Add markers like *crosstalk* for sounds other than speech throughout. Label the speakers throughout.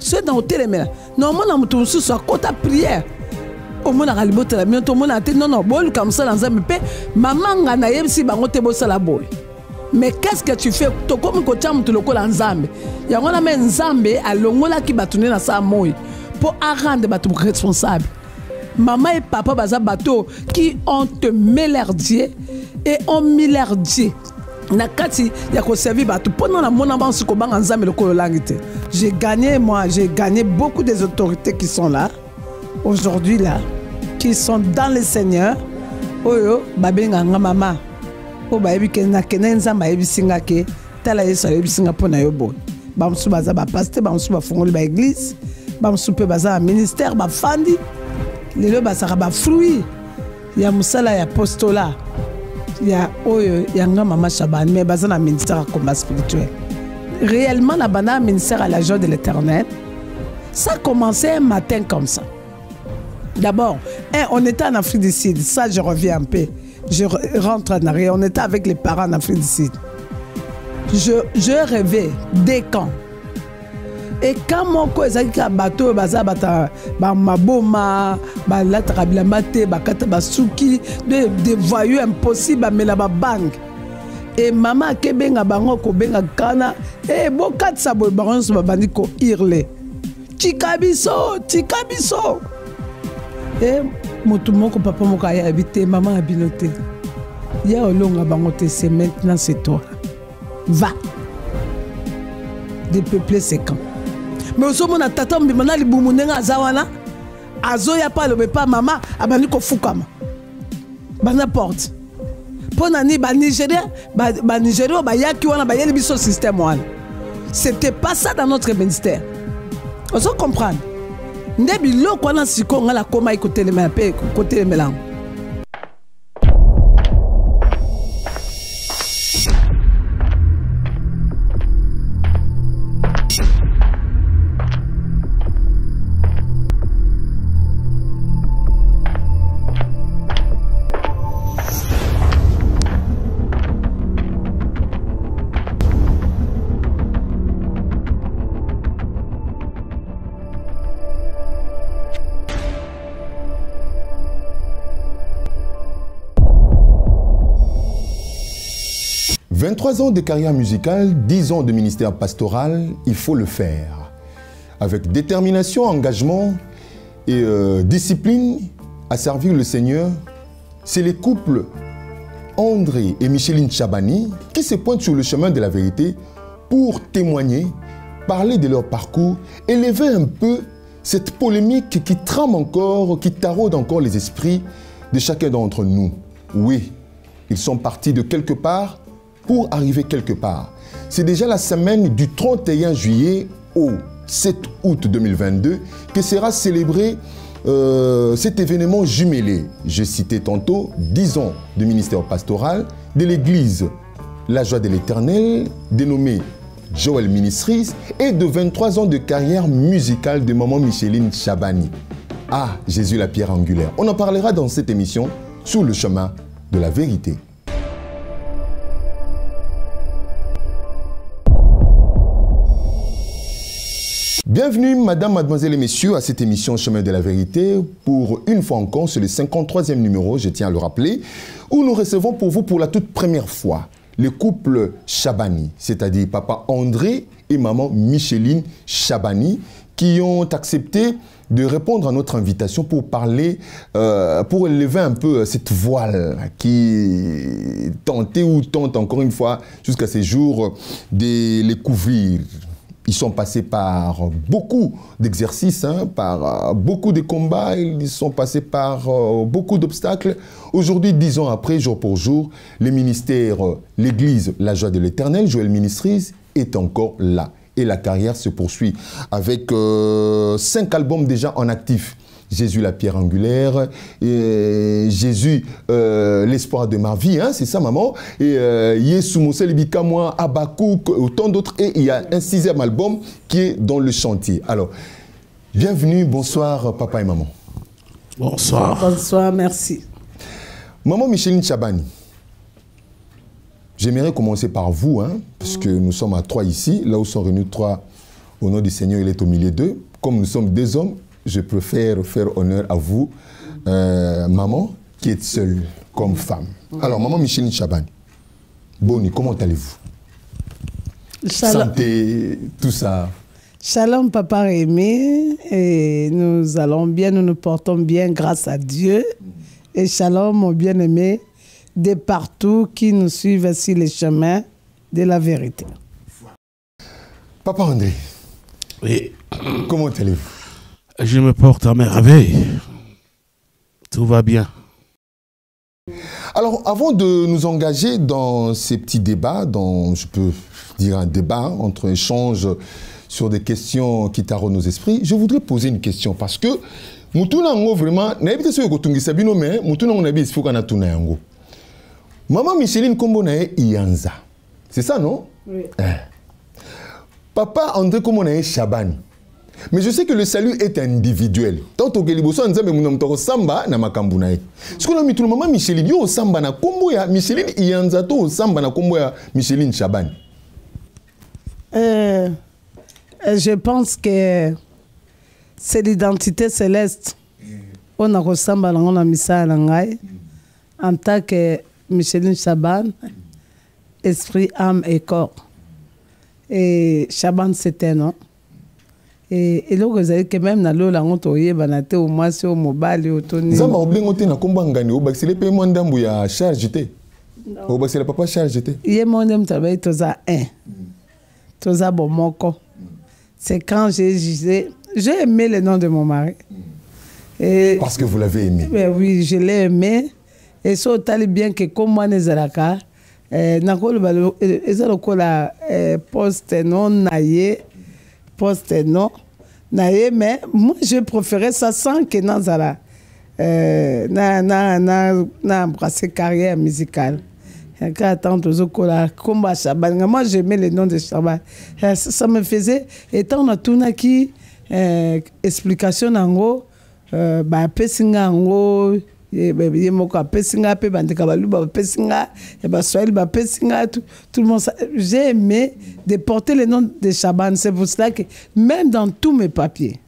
Speaker 1: sweda otelemela na omona moto mosusu akɔta priere omonaka libotela bino to omonaka te nono boluka mosala nzambe mpe mamanga nayebisi bango te la boye mais qu'est-ce que tu fais tokomi kotia moto lokola nzambe yango wana me nzambe alongolaki bato nde na saa pour mpo arendre bato responsable maman et papa baza qui ont te mélardier et ont milliardier na kati ya koservi bato mpona namona bansu kobanga nzambe le langi te j'ai gagné moi j'ai gagné beaucoup des autorités qui sont là aujourd'hui là qui sont dans le seigneur oyo babenganga mama oyo bayebi ke nakende nzambe ayebisi nga ke tala yesu ayebisi nga mpo na yo boye bamosusu baza bapaster église bafungoli baeglise bamosusu mpe baza baministère bafandi lelo bazalaka bafruit ya mosala ya apostola a oyo yanga mama Chaban mais bazana ministère combat spirituel réellement la bana ministère à la joie de l'éternel ça commençait un matin comme ça d'abord hein, on était en Afrique du Sud ça je reviens un peu je rentre en arrière on était avec les parents en Afrique du Sud je, je rêvais des camps eka moko ezalaki kaka bato oyo baza bata bamaboma balataka bilamba te bakata basuki de devoyeux impossible bamela babange e mama akebenga bango kobenga kana e bokatisa boye bango nyonso babandi kohirle tika biso tika biso e motu moko papa moko ayabi te mama ya bino te ya olonga bango te c'est maintenant c'est toi va dépeuple ces camps me ozomona tata mobima na libumu ndenge aza wana azoya mpo alobe mpa mama abandi kofukama banda porte mpo na nini banigéria banigéria oyo bayaki wana bayeli biso système wana c'était pas ça dans notre ministère ozo comprendre nde biloko wana sikoyo ngai nakomaki kotelemela mpe kotelemelango
Speaker 2: Trois ans de carrière musicale, dix ans de ministère pastoral, il faut le faire. Avec détermination, engagement et euh, discipline à servir le Seigneur, c'est les couples André et Micheline Chabani qui se pointent sur le chemin de la vérité pour témoigner, parler de leur parcours, élever un peu cette polémique qui trame encore, qui taraude encore les esprits de chacun d'entre nous. Oui, ils sont partis de quelque part, pour arriver quelque part. C'est déjà la semaine du 31 juillet au 7 août 2022 que sera célébré euh, cet événement jumelé. Je citais tantôt 10 ans de ministère pastoral de l'Église La Joie de l'Éternel, dénommée Joël Ministris, et de 23 ans de carrière musicale de maman Micheline Chabani. Ah, Jésus la pierre angulaire. On en parlera dans cette émission sur le chemin de la vérité. Bienvenue, madame, mademoiselle et messieurs, à cette émission Chemin de la vérité. Pour une fois encore, c'est le 53e numéro, je tiens à le rappeler, où nous recevons pour vous, pour la toute première fois, le couple Chabani, c'est-à-dire papa André et maman Micheline Chabani, qui ont accepté de répondre à notre invitation pour parler, euh, pour élever un peu euh, cette voile qui tentait ou tente encore une fois jusqu'à ces jours de les couvrir ils sont passés par beaucoup d'exercices, hein, par euh, beaucoup de combats, ils sont passés par euh, beaucoup d'obstacles. Aujourd'hui, dix ans après, jour pour jour, le ministère, euh, l'Église, la joie de l'Éternel, Joël Ministries, est encore là. Et la carrière se poursuit avec cinq albums déjà en actif. Jésus la pierre angulaire, et Jésus euh, l'espoir de ma vie, hein, c'est ça maman, et euh, Yesu Lébika, moi Abakou, autant d'autres, et il y a un sixième album qui est dans le chantier. Alors, bienvenue, bonsoir papa et maman. Bonsoir. Bonsoir, merci. Maman Micheline Chabani, j'aimerais commencer par vous, hein, parce que nous sommes à trois ici, là où sont réunis trois au nom du Seigneur, il est au milieu d'eux. Comme nous sommes deux hommes, je préfère faire honneur à vous, euh, maman, qui est seule comme femme. Alors, maman Micheline Chaban, Boni, comment allez-vous Santé, tout ça.
Speaker 1: Shalom, papa aimé. Et nous allons bien, nous nous portons bien grâce à Dieu. Et shalom, mon bien-aimé, de partout qui nous suivent sur le chemin de la vérité.
Speaker 3: Papa André, oui. comment allez-vous je me porte à merveille. Tout va bien.
Speaker 2: Alors, avant de nous engager dans ces petits débats, dans, je peux dire un débat entre échanges sur des questions qui taronnent nos esprits, je voudrais poser une question parce que Moutounango, vraiment nayebite me na tuna yango mama micheline nkombo na iyanza c'est ça non oui. Hein. papa andré Kombonae na mais je sais que le salut est individuel. Tant que les bossons disent, mais nom samba na makambounaï. Ce que a mis tout le moment, Micheline, yo samba na kumbuya, ya Micheline samba na kumbuya, ya Micheline Chaban.
Speaker 1: Euh, euh, je pense que c'est l'identité céleste. Mm. On a ressemble on a mis ça à mm. En tant que Micheline Chaban, mm. esprit, âme et corps. Et Chaban, c'était un nom eloko ezali ke meme na toyebana te omwasi o mobali otonzamba obengo
Speaker 2: na au angani ya charge te obakisela papa charge te
Speaker 1: ye nde moto toza toza bomoko c'est quand j'ai j'ai aimé le nom de mon mari parce que vous l'avez aimé eh ben oui je l'ai aimé et so otali bien ke ko mwana ezalaka eh, nakoloba eh, eza lokola poste non na poste non naye mais moi je préférais ça sans que nazala euh, na na na na embrasser carrière musicale quand attendre tozokola komba shaban moi j'aimais le nom de shaban euh, ça, me faisait étant na tunaki euh, explication nango euh, bapesi eh, ben, tout le j'ai aimé de porter le nom de chaban c'est pour cela que même dans tous mes papiers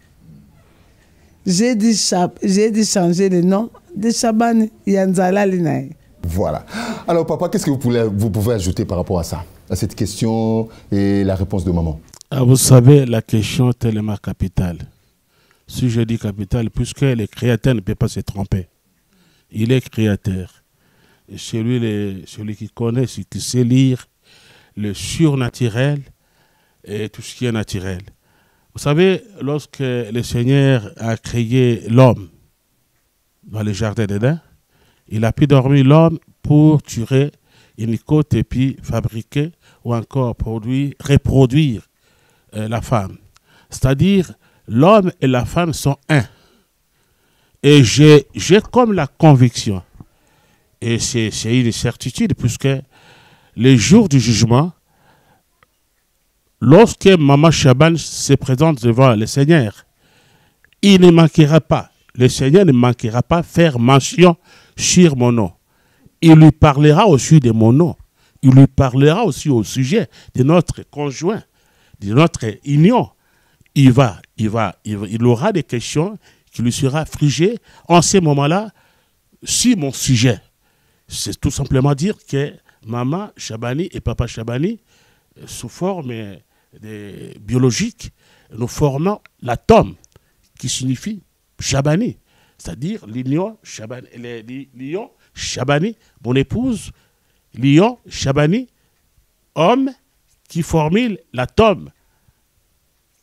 Speaker 1: j'ai dû, j'ai changer le nom de chaban Yanzala
Speaker 2: voilà alors papa qu'est-ce que vous pouvez, vous pouvez ajouter par rapport à ça à cette question et la réponse de maman
Speaker 3: ah, vous savez la question est tellement capitale si je dis capitale puisque le créateur ne peut pas se tromper il est créateur. Et celui, celui qui connaît, celui qui sait lire le surnaturel et tout ce qui est naturel. Vous savez, lorsque le Seigneur a créé l'homme dans le jardin d'Éden, il a pu dormir l'homme pour tuer une côte et puis fabriquer ou encore produire, reproduire euh, la femme. C'est-à-dire, l'homme et la femme sont un. Et j'ai comme la conviction, et c'est une certitude, puisque le jour du jugement, lorsque Maman Chaban se présente devant le Seigneur, il ne manquera pas, le Seigneur ne manquera pas faire mention sur mon nom. Il lui parlera aussi de mon nom. Il lui parlera aussi au sujet de notre conjoint, de notre union. il va, il, il aura des questions, qui lui sera frigé en ces moments-là Si mon sujet. C'est tout simplement dire que maman Chabani et papa Chabani, euh, sous forme euh, des biologique, nous formons l'atome qui signifie Chabani, c'est-à-dire Lyon, Chabani, lion Chabani, mon épouse, lion Chabani, homme qui formule l'atome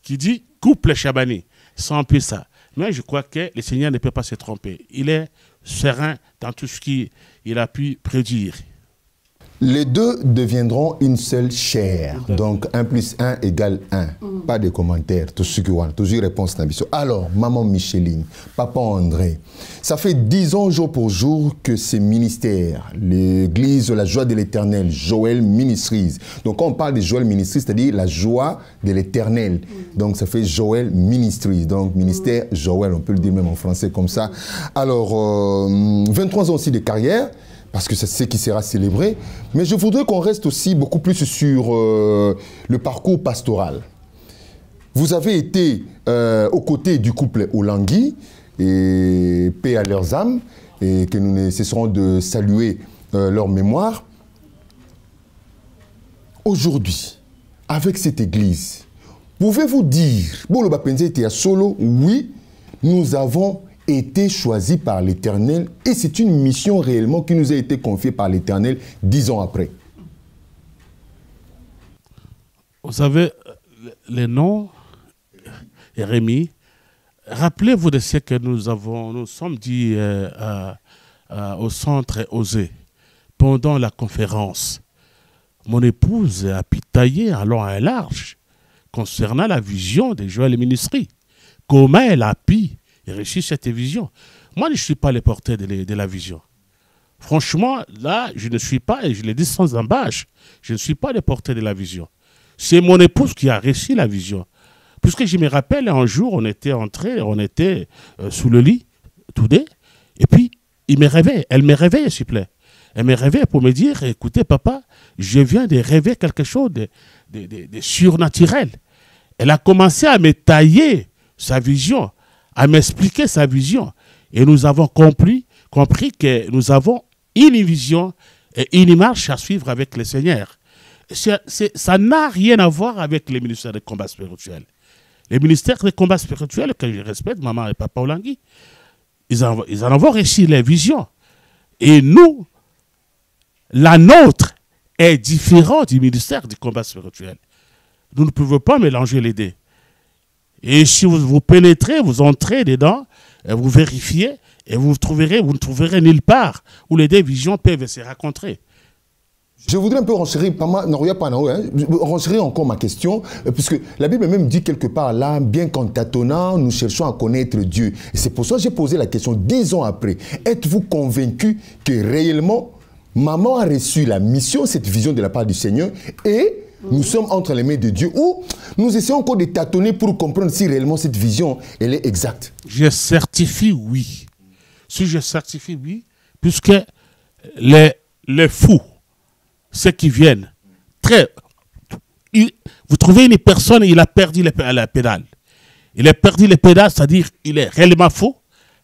Speaker 3: qui dit couple Chabani. sans plus ça. Mais je crois que le Seigneur ne peut pas se tromper. Il est serein dans tout ce qu'il a pu prédire.
Speaker 2: Les deux deviendront une seule chair. Donc 1 plus 1 égale 1. Mm. Pas de commentaires. Tout ce que vous Toujours réponse Alors, maman Micheline, papa André, ça fait 10 ans jour pour jour que ces ministères, l'église, la joie de l'éternel, Joël Ministries. Donc quand on parle de Joël Ministries, c'est-à-dire la joie de l'éternel. Mm. Donc ça fait Joël Ministries. Donc ministère mm. Joël, on peut le dire même en français comme ça. Alors, 23 euh, ans aussi de carrière parce que c'est ce qui sera célébré. Mais je voudrais qu'on reste aussi beaucoup plus sur euh, le parcours pastoral. Vous avez été euh, aux côtés du couple Olangui, et paix à leurs âmes, et que nous ne cesserons de saluer euh, leur mémoire. Aujourd'hui, avec cette église, pouvez-vous dire, Bolo Bapenze était à Solo, oui, nous avons été choisi par l'Éternel et c'est une mission réellement qui nous a été confiée par l'Éternel dix ans après.
Speaker 3: Vous savez, les noms, Rémi, rappelez-vous de ce que nous avons, nous sommes dit euh, euh, euh, au centre Osée pendant la conférence. Mon épouse a pitaillé alors un large concernant la vision des Joël et Ministries. Comment elle a pu réussir cette vision. Moi, je ne suis pas le porteur de, la vision. Franchement, là, je ne suis pas, et je le dis sans embâche, je ne suis pas le porteur de la vision. C'est mon épouse qui a réussi la vision. Puisque je me rappelle, un jour, on était entré, on était euh, sous le lit, tous deux, et puis il me réveille, elle me réveille, s'il plaît. Elle me réveille pour me dire, écoutez, papa, je viens de rêver quelque chose de, de surnaturel. Elle a commencé à me tailler sa vision à m'expliquer sa vision. Et nous avons compris, compris que nous avons une vision et une marche à suivre avec le Seigneur. ça n'a rien à voir avec les ministères de combat spirituel. Les ministères de combat spirituel, que je respecte, maman et papa Olangui, ils en, ils ont réussi les visions. Et nous, la nôtre est différente du ministère du combat spirituel. Nous ne pouvons pas mélanger les deux. Et si vous, vous pénétrez, vous entrez dedans, vous vérifiez, et vous trouverez, vous ne trouverez nulle part où les deux visions peuvent se rencontrer. Je voudrais un peu renseigner,
Speaker 2: hein, encore ma question, euh, puisque la Bible même dit quelque part là, bien qu'en tâtonnant, nous cherchons à connaître Dieu. C'est pour ça que j'ai posé la question dix ans après. Êtes-vous convaincu que réellement, maman a reçu la mission, cette vision de la part du Seigneur, et nous sommes entre les mains de Dieu ou nous essayons encore de tâtonner pour comprendre si réellement
Speaker 3: cette vision, elle est exacte. Je certifie oui. Si je certifie oui, puisque les, les fous, ceux qui viennent, très... vous trouvez une personne, il a perdu les, la pédale. Il a perdu les pédales, c'est-à-dire il est réellement faux,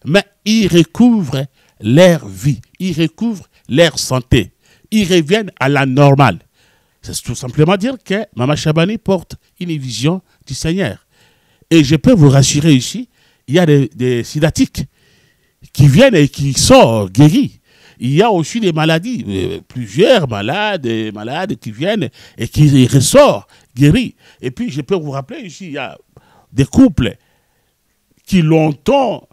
Speaker 3: mais il recouvre leur vie, il recouvre leur santé. Ils reviennent à la normale. C'est tout simplement dire que Mama Chabani porte une vision du Seigneur. Et je peux vous rassurer ici, il y a des, sidatiques qui viennent et qui sortent guéris. Il y a aussi des maladies, euh, plusieurs malades, malades qui viennent et qui ressortent guéris. Et puis, je peux vous rappeler ici, il y a des couples qui longtemps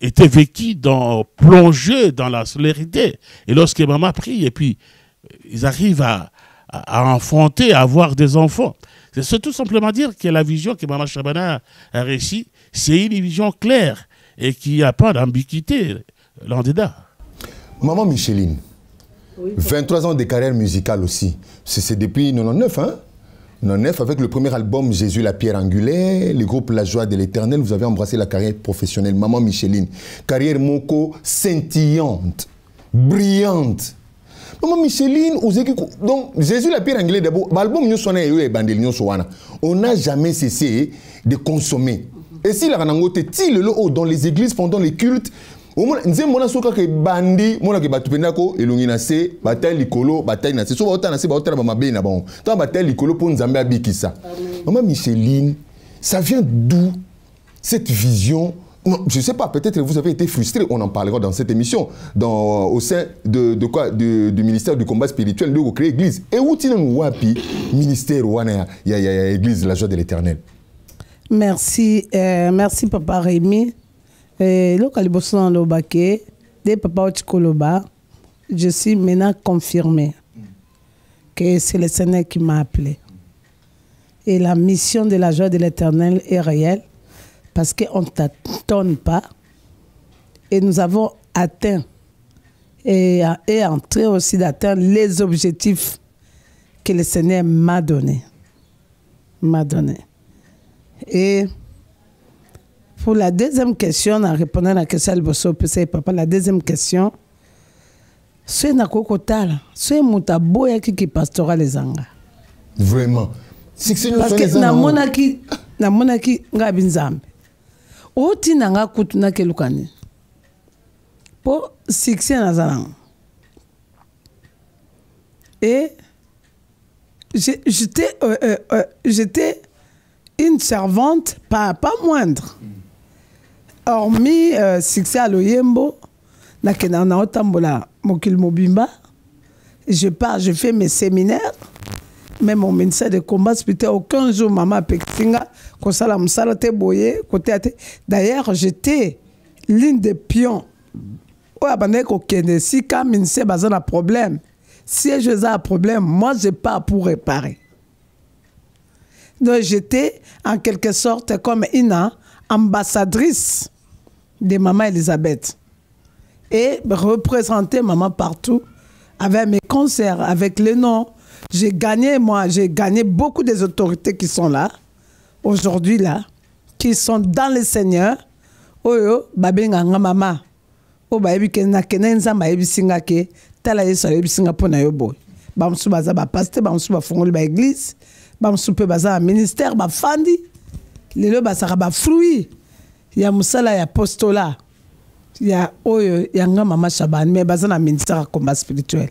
Speaker 3: étaient vécus dans, plongés dans la solérité. Et lorsque maman prie, et puis ils arrivent à, à, enfanter, à avoir des enfants. C'est tout simplement dire que la vision que Maman Chabana a réussi. c'est une vision claire et qui n'y a pas d'ambiguïté dernier.
Speaker 2: Maman Micheline, 23 ans de carrière musicale aussi. C'est depuis 1999, hein 99, avec le premier album Jésus la pierre angulaire, le groupe La joie de l'éternel, vous avez embrassé la carrière professionnelle. Maman Micheline, carrière moko scintillante, brillante donc Micheline ozeki donc Jésus la pire anglais, d'abord balbum nyonso wana et ebandeli nyonso on n'a jamais cessé de consommer esilaka nango te ti lelo oyo dans les églises pendant les cultes nous na so que bandi mona bato mpenza ko elongi se batali likolo batali na se so baotala na se ba bamabeli na bon. ntango batali likolo mpo nzambe abikisa Maman micheline ça vient d'où cette vision je ne sais pas, peut-être vous avez été frustré, on en parlera dans cette émission, dans, euh, au sein de, quoi, du ministère du combat spirituel, de recréer l'église. Et où est le wapi ministère il y a l'église, la joie de l'éternel
Speaker 1: Merci, euh, merci papa Rémi. Euh, de papa Otikoloba, je suis maintenant confirmé que c'est le Seigneur qui m'a appelé. Et la mission de la joie de l'éternel est réelle parce qu'on ne t'attend pas. Et nous avons atteint et, et en train aussi d'atteindre les objectifs que le Seigneur m'a donnés. M'a donné. Et pour la deuxième question, en répondant à la question de Bosso, papa, la deuxième question, c'est Nakokotala, c'est Moutaboya qui pastora les angas.
Speaker 2: Vraiment. Parce que Namonaki,
Speaker 1: Namonaki, Ngabinzambe o tina nga kutuna kelu kani mpo succès e j'étais euh, euh, euh, j'étais une servante pas, pas moindre hormis succès à loyembo nakendaka otambola Mokil mobimba je pars je fais mes séminaires même au ministère de combat c'était aucun jour maman pektinga kosala mosala te boyé côté d'ailleurs j'étais l'une des pions oyo abandaki sika ministère a un problème je pas un problème moi j'ai pas pour réparer donc j'étais en quelque sorte comme une ambassadrice de maman Elisabeth et représenter maman partout avec mes concerts, avec les noms j'ai gagné, moi, j'ai gagné beaucoup des autorités qui sont là, aujourd'hui là, qui sont dans le Seigneur. Oyo, babenga mama. O bayebi kena kena nzamba yebi singa ke, tala yesu yebi singa pona yo boy. Ba baza ba pasteur, ba msu ba fongoli ba église, ba pe baza ministère, ba fandi. Lelo basaka ba fruit ya musala ya apostolat. ya oyo ya nga mama shabani me baza na ministère ya combat spirituel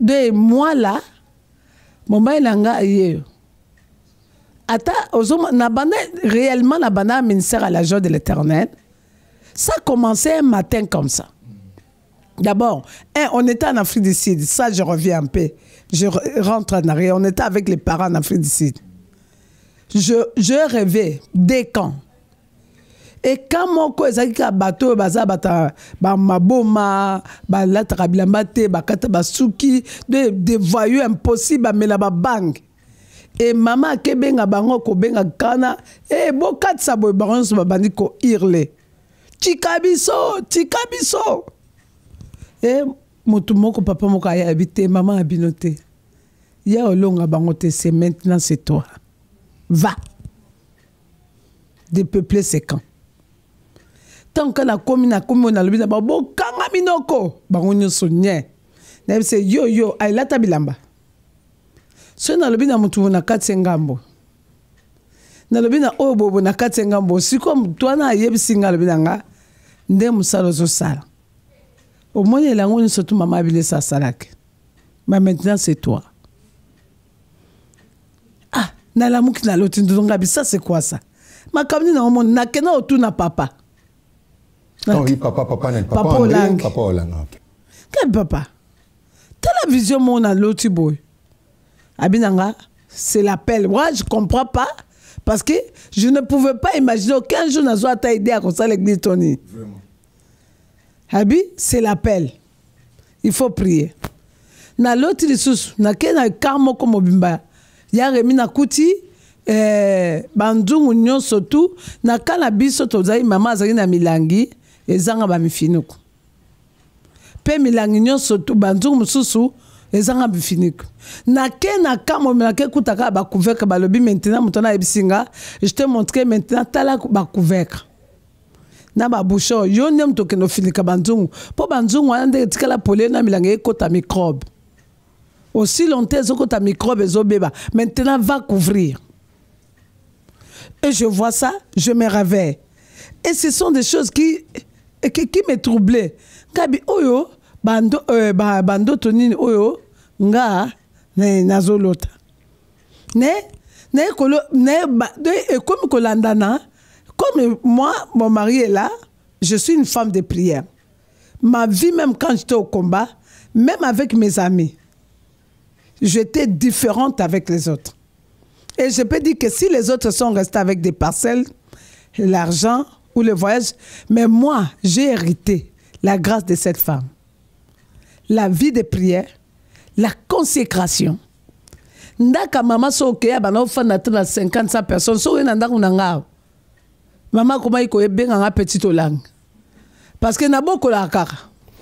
Speaker 1: de mois là, mon ayeyo ata na réellement la ministère à la joie de l'éternel ça commençait un matin comme ça d'abord on était en Afrique du Sud ça je reviens un peu je rentre en arrière on était avec les parents en Afrique du Sud je, je rêvais des camps eka moko ezalaki kaka bato oyo baza bata bamaboma balataka bilamba te bakata basuki de devoyeux impossible bamela babange e mama akebenga bango kobenga kana e bokatisa boye bango nyonso babandi kohirle tika biso tika biso e motu moko papa moko ayabi te mama ya bino te ya olonga bango te c'est maintenant c'est toi va dépeupler ces camps tanke nakomi nakomi oyo nalobi na bango bokanga minoko bango nyonso nye nayebi se yo yo ayelata bilamba soki nalobi na motu na kati engambo nalobi na oyo oh, bobo na kati engambo sikoyo motu wana ayebisi nga alobi na nga nde mosala ozosala omoni elango nyonso tu mama abilesa asalaki ma maintenant c'est toi ah nalamuki naloti ndozonga bisa se kwasa makambo nini naomoni nakenda otuna papa
Speaker 2: Non, oui, oh, papa, papa, n'est papa, papa Papa Olang, ok.
Speaker 1: Quel papa Télévision mona vision, mon à l'autre boy. Abinanga, c'est l'appel. Moi, je comprends pas. Parce que je ne pouvais pas imaginer aucun jour, na soit aidé à construire l'église Tony. Vraiment. Abi, c'est l'appel. Il faut prier. Na l'autre, sous, na kena na karmo comme bimba. Ya remi na kuti, eh, bandungu nyon na kana biso tozai, maman azali na milangi ezanga bamifiniko pe milangi nyonso banzungu mosusu ezanga bifiniko nake na kambo ont kuta kaka balobi maintenant moto je montre maintenant tala na yo na microbe aussi longtemps microbe maintenant va couvrir et je vois ça je me réveille et ce sont des choses qui et qui me troublait kabi oyo bando euh, ba, Oyo, oyo nga nazolota ne comme comme moi mon mari est là je suis une femme de prière ma vie même quand j'étais au combat même avec mes amis j'étais différente avec les autres et je peux dire que si les autres sont restés avec des parcelles l'argent ou le voyage, mais moi, j'ai hérité la grâce de cette femme. La vie de prière, la consécration. ndaka mama so okeya bana ofanda te na 50 personnes so oye na ndako na nga mama akomaki koyebenganga petit olang. parce que nabokolaka kaka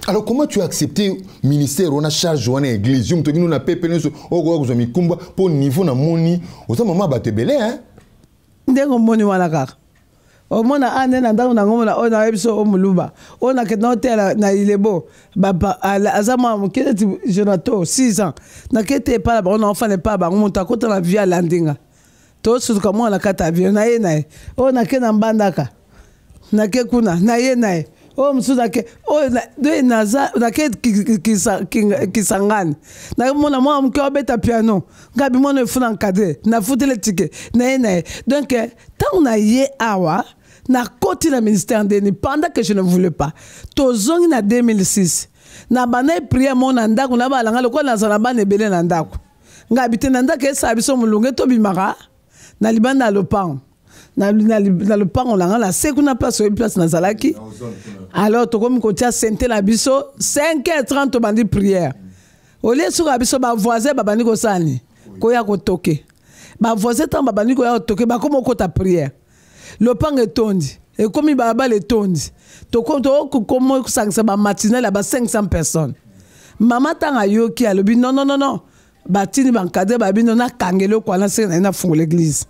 Speaker 2: alors comment tu as accepté ministère on a charge a église yo moto okino na pepe nyonso
Speaker 1: okoya kozwa mikumbwa mpo niveau namoni oza mama bato ebele hein? ndenge omoni wana kaka omona a nde na ntango nango mona oyo nayebi biso o moluba oyo nakenda otela na ilebo aza mwa moke neti jonato 6 ans nakei te epai na bango naofana epai na bango moto akota na vie alandinga tosutuka mwana na kati avion naye na ye oyo nake na mbandaka nake kuna naye na ye oyo mosusu nake oyo nake kisangani namona mwana moke obeta piano nkabi mwana efuna nkadre nafutele tike naye na ye donk ntango na ye awa na koti na ministère ndeni pendant que je ne voulais pas tozongi na 2006 na banda prier mon na ndako na balanga lokola na na bana ebele na ndako nga bite na ndako esala biso to tobimaka na libanda le lopango na, na, na lopango na ngai na se kuna place na place nazalaki alors tokomi kotia sente na biso 5 h 30 tobandi prière olie soki ya biso bavoisin ba kosala nini koya kotoke bavoisin ntango babandi koya kotoke bakoma okota prière lopango etondi ekomi balabala etondi tokosangisa bamatinele ya ba 500 personnes mama ntango ayoki alobi nononono batindi bankadre babino nakanga eloko wana seke na ye nafungola église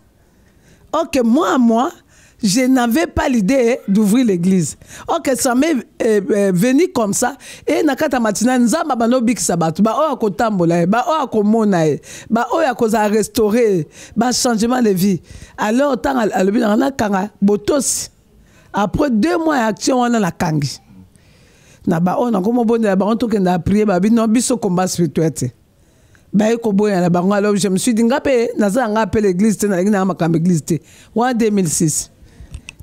Speaker 1: ok moi à moi je n'avais pas l'idée hein, d'ouvrir l'église. Ok, ça m'est euh, euh, venu comme ça. Et nakata matina nzamba banobik ba oya ba oya à ba oya za restaurer ba changement de vie. Alors tant dans na kanga Après deux mois na kangi. Na ba komo ba na prier ba biso combat spirituel. je me suis dit l'église je 2006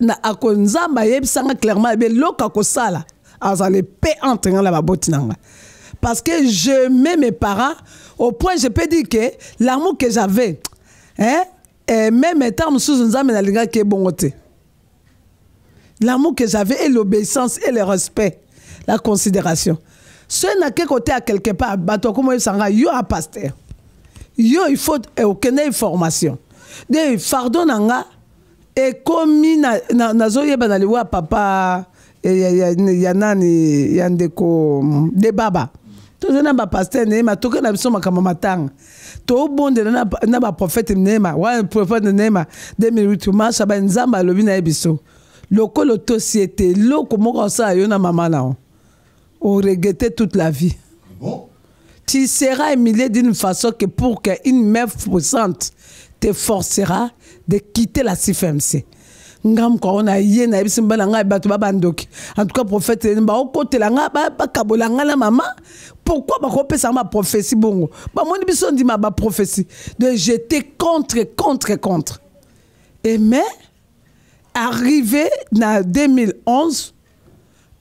Speaker 1: na ako nzambe ayebisanga clairement ebeloko eh akosala azala mpe entre nga na baboti na nga parce que je mets mes parents au point je peux dire que l'amour que j'avais hein, et même étant mosusu nzambe linga ke bongote l'amour que j'avais et l'obéissance et le respect la considération soki côté à quelque part bato akomoyebisa nga yo a pasteur yo il faut okende eh, information de fardo nanga et comme na, na, na liwa papa ya, ya, nani ya ndeko baba toza na bapaster neyema toke na biso makambo matanga tobondela na, na baprofete neyema wana profete suis 2008 marche ba nzambe alobi na ye biso lokola otosi ete eloko moko osala yo na mama na o oregrete toute la vie ah bon. tu seras humilié d'une façon que pour une mère poussante te forcera de quitter la CFMC. ngam ko ona a na biso mbala ngai bato babandoki en tout cas prophète baokotela ngai bakabola ngai na mama pourquoi bakopesa ma prophétie bongo bamoni biso ma prophétie de jeter contre contre contre et mais arrivé na 2011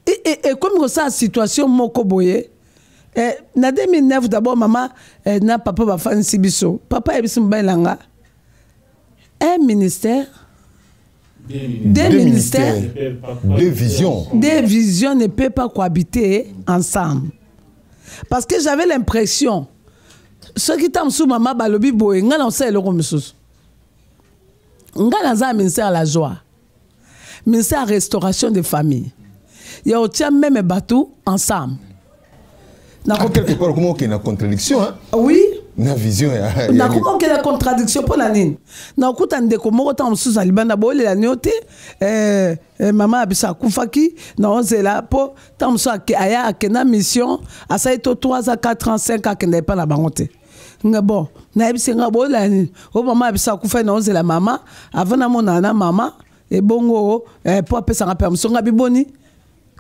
Speaker 1: et comme ça situation moko boye eh, na 2009 d'abord mama eh, na papa bafanisi biso papa yebiso langa un ministère, des, ministères, des visions. Des visions ne peuvent pas cohabiter ensemble. Parce que j'avais l'impression, ceux qui t'ont sous maman balobi boye, n'a nan sait le komisus. Nga nan un ministère à la joie. Ministère à la restauration des familles. Ya otien même bateau ensemble.
Speaker 2: Na ah, quelque part comment qu'il y a une contradiction hein? Oui na vision nakoki kokela
Speaker 1: contradiction mpo na nini ndeko moko ntango libanda la la eh, eh mama na a la aya mission asa to 3 ans 4 ans 5 akenda na bango nga bon nga la nini o mama na mama avant na mama eh, permission nga biboni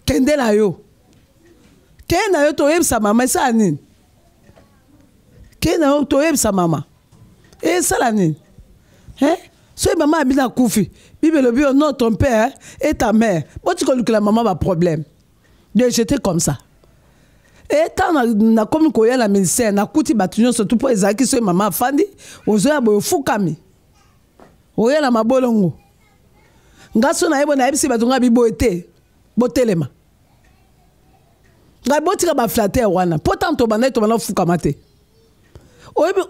Speaker 1: kende la yo kende la yo mama une mission ke na yo toyebisa mama esala nini eh? soki mama abi na kufi bible elobi yo non ton père et ta mère boti kolukela mama baproblème de jete comme ça ntango nakomi koya na ministère nakuti bato nyonso tu mpo ezalaki soki mama afandi ozoya boye ofukami oya na mabolongo nga so nayebo nayebisi bato ngai biboye te botelema ngai botika baflater wana mpo ntango tobandai tobanda ofukama te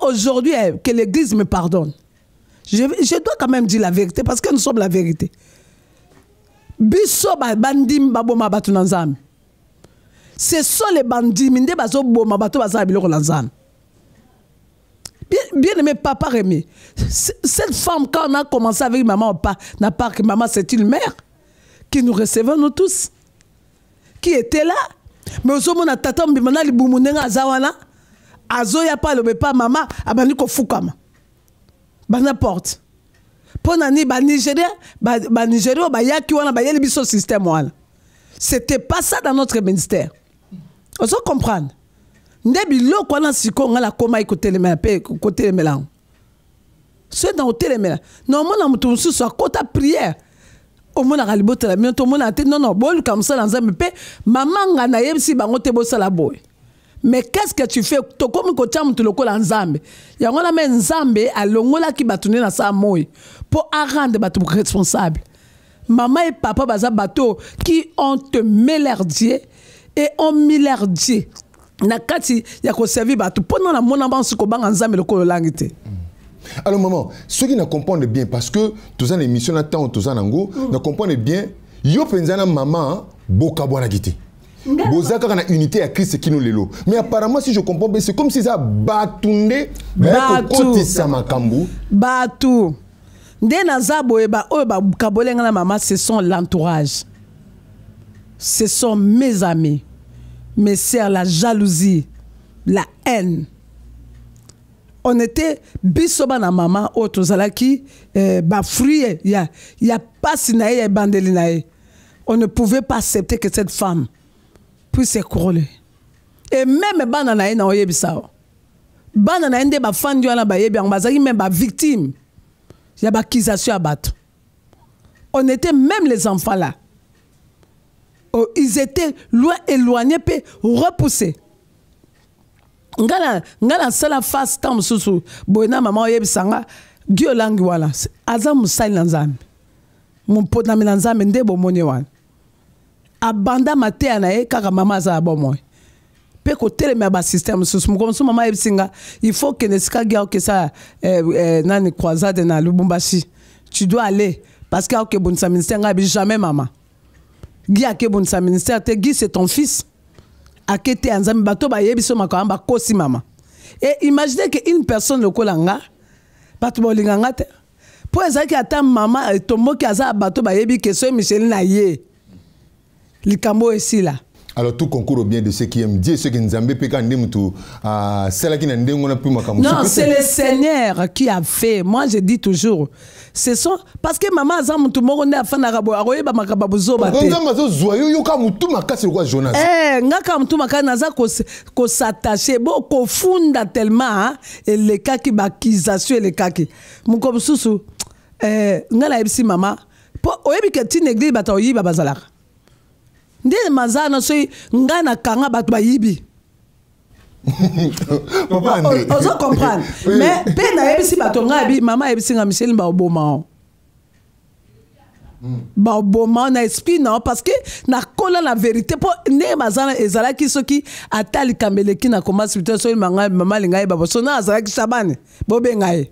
Speaker 1: Aujourd'hui, eh, que l'Église me pardonne. Je, dois quand même dire la vérité parce que nous sommes la vérité. Biso bandim les bandits, Bien, bien aimé papa Rémi, cette femme, quand on a commencé avec maman n'a pas que maman c'est une mère qui nous recevait nous tous, qui était là. Mais au on a azoya pa alobe pa mama fukama fukama, banda porte Nigéria, ba bah, Nigéria ba banigéria ba bayaki wana bayeli biso système wana c'était pas ça dans notre ministère ozo comprendre siko ngala ko mai ngai nakomaki kotelemela mpe kotelemela dans soki na kotelemela na amoutou sou mosusu kota prière omonaka libotela non tomonaka te ça dans un ya Maman mpe mamanga si bango te sala boy mais qu'est-ce que tu fais comme tokomi kotia mutu lokola nzambe yango na me nzambe alongola ki nde na saa moi mpo arendre batou responsable Maman et papa baza bato qui ont te mélardier et ont millardier na kati ya koservir bato mpona na mona bansi kobanga nzambe lokolo olangi te alors
Speaker 2: maman soki na comprendre bien parce que tous en émission na ntango toza nango na mm. comprendre bien yo penza na mama bokabwanaki te boza kaka na unité à Christ nous lelo mais apparemment si je comprends bien c'est comme si ça batunde bakokotisa Batou.
Speaker 1: batu nde naza boyeba oyo kabolenga la maman, ce sont l'entourage ce sont mes amis mes sœurs la jalousie la haine on était biso na mama oyo tozalaki eh, Il ya, ya pas sinaye, ya ebandeli na on ne pouvait pas accepter que cette femme c'est s'écrouler. Et même banana na na oyebisa. Banana na ende ba fandi wana ba yebi bazaki même ba victime. Ya ba accusation à On était même les enfants là. Oh, ils étaient loin éloignés puis repoussés. Ngala ngala sala face tam susu. na maman oyebisa nga Dieu langi wala. Azamu sai Mon pot na nzambe nde bomoni wana abanda mateya na ye kaka mama za bomoi mpe kotelema ya basysteme mosusu moko mama ayebisi il faut okende esika gia okesa euh, eh, nani croisade na lubumbashi tu dois aller parce que sa ministère ngai jamais mama bon sa ministère te gi c'est ton fils akete te ya nzambe bato bayebi so makambo mama Et imaginez que une personne le kolanga bato baolinga nga te mpo ezalaki ata mama etomboki eh, aza bato yebi ke so michelin na ye likambo ici là.
Speaker 2: alors tout concourt au bien de ceux qui aiment Dieu, ceux qui nous aiment, ah, Non, c'est le
Speaker 1: Seigneur qui a fait. Moi, je dis toujours, ce sont parce que maman Azam tout le monde a fait narabo, aroye ba makababuzo ba. a
Speaker 2: mazo zoyo yo yuka mutu makasi le Jonas.
Speaker 1: Eh, nga ka mutu makasi naza ko ko s'attacher, bon, ko tellement hein, les kaki ba kizasio les kaki. Mukomsusu, eh, nga la ebisi maman. Pour oyebi ke tin église ba ta oyiba nde maza na soki ngai nakanga bato bayibi
Speaker 3: *laughs* ozo comprendre mais mpe nayebisi bato ngai abi
Speaker 1: mama ayebisinga michel baobomao hmm. baboma na esprit na yo parce que nakola na vérité mpo ndenge baza ezalaki soki ata likambo eleki na koma sipitali soki mama alinga yeba boso na azalaki sabane bobenga ye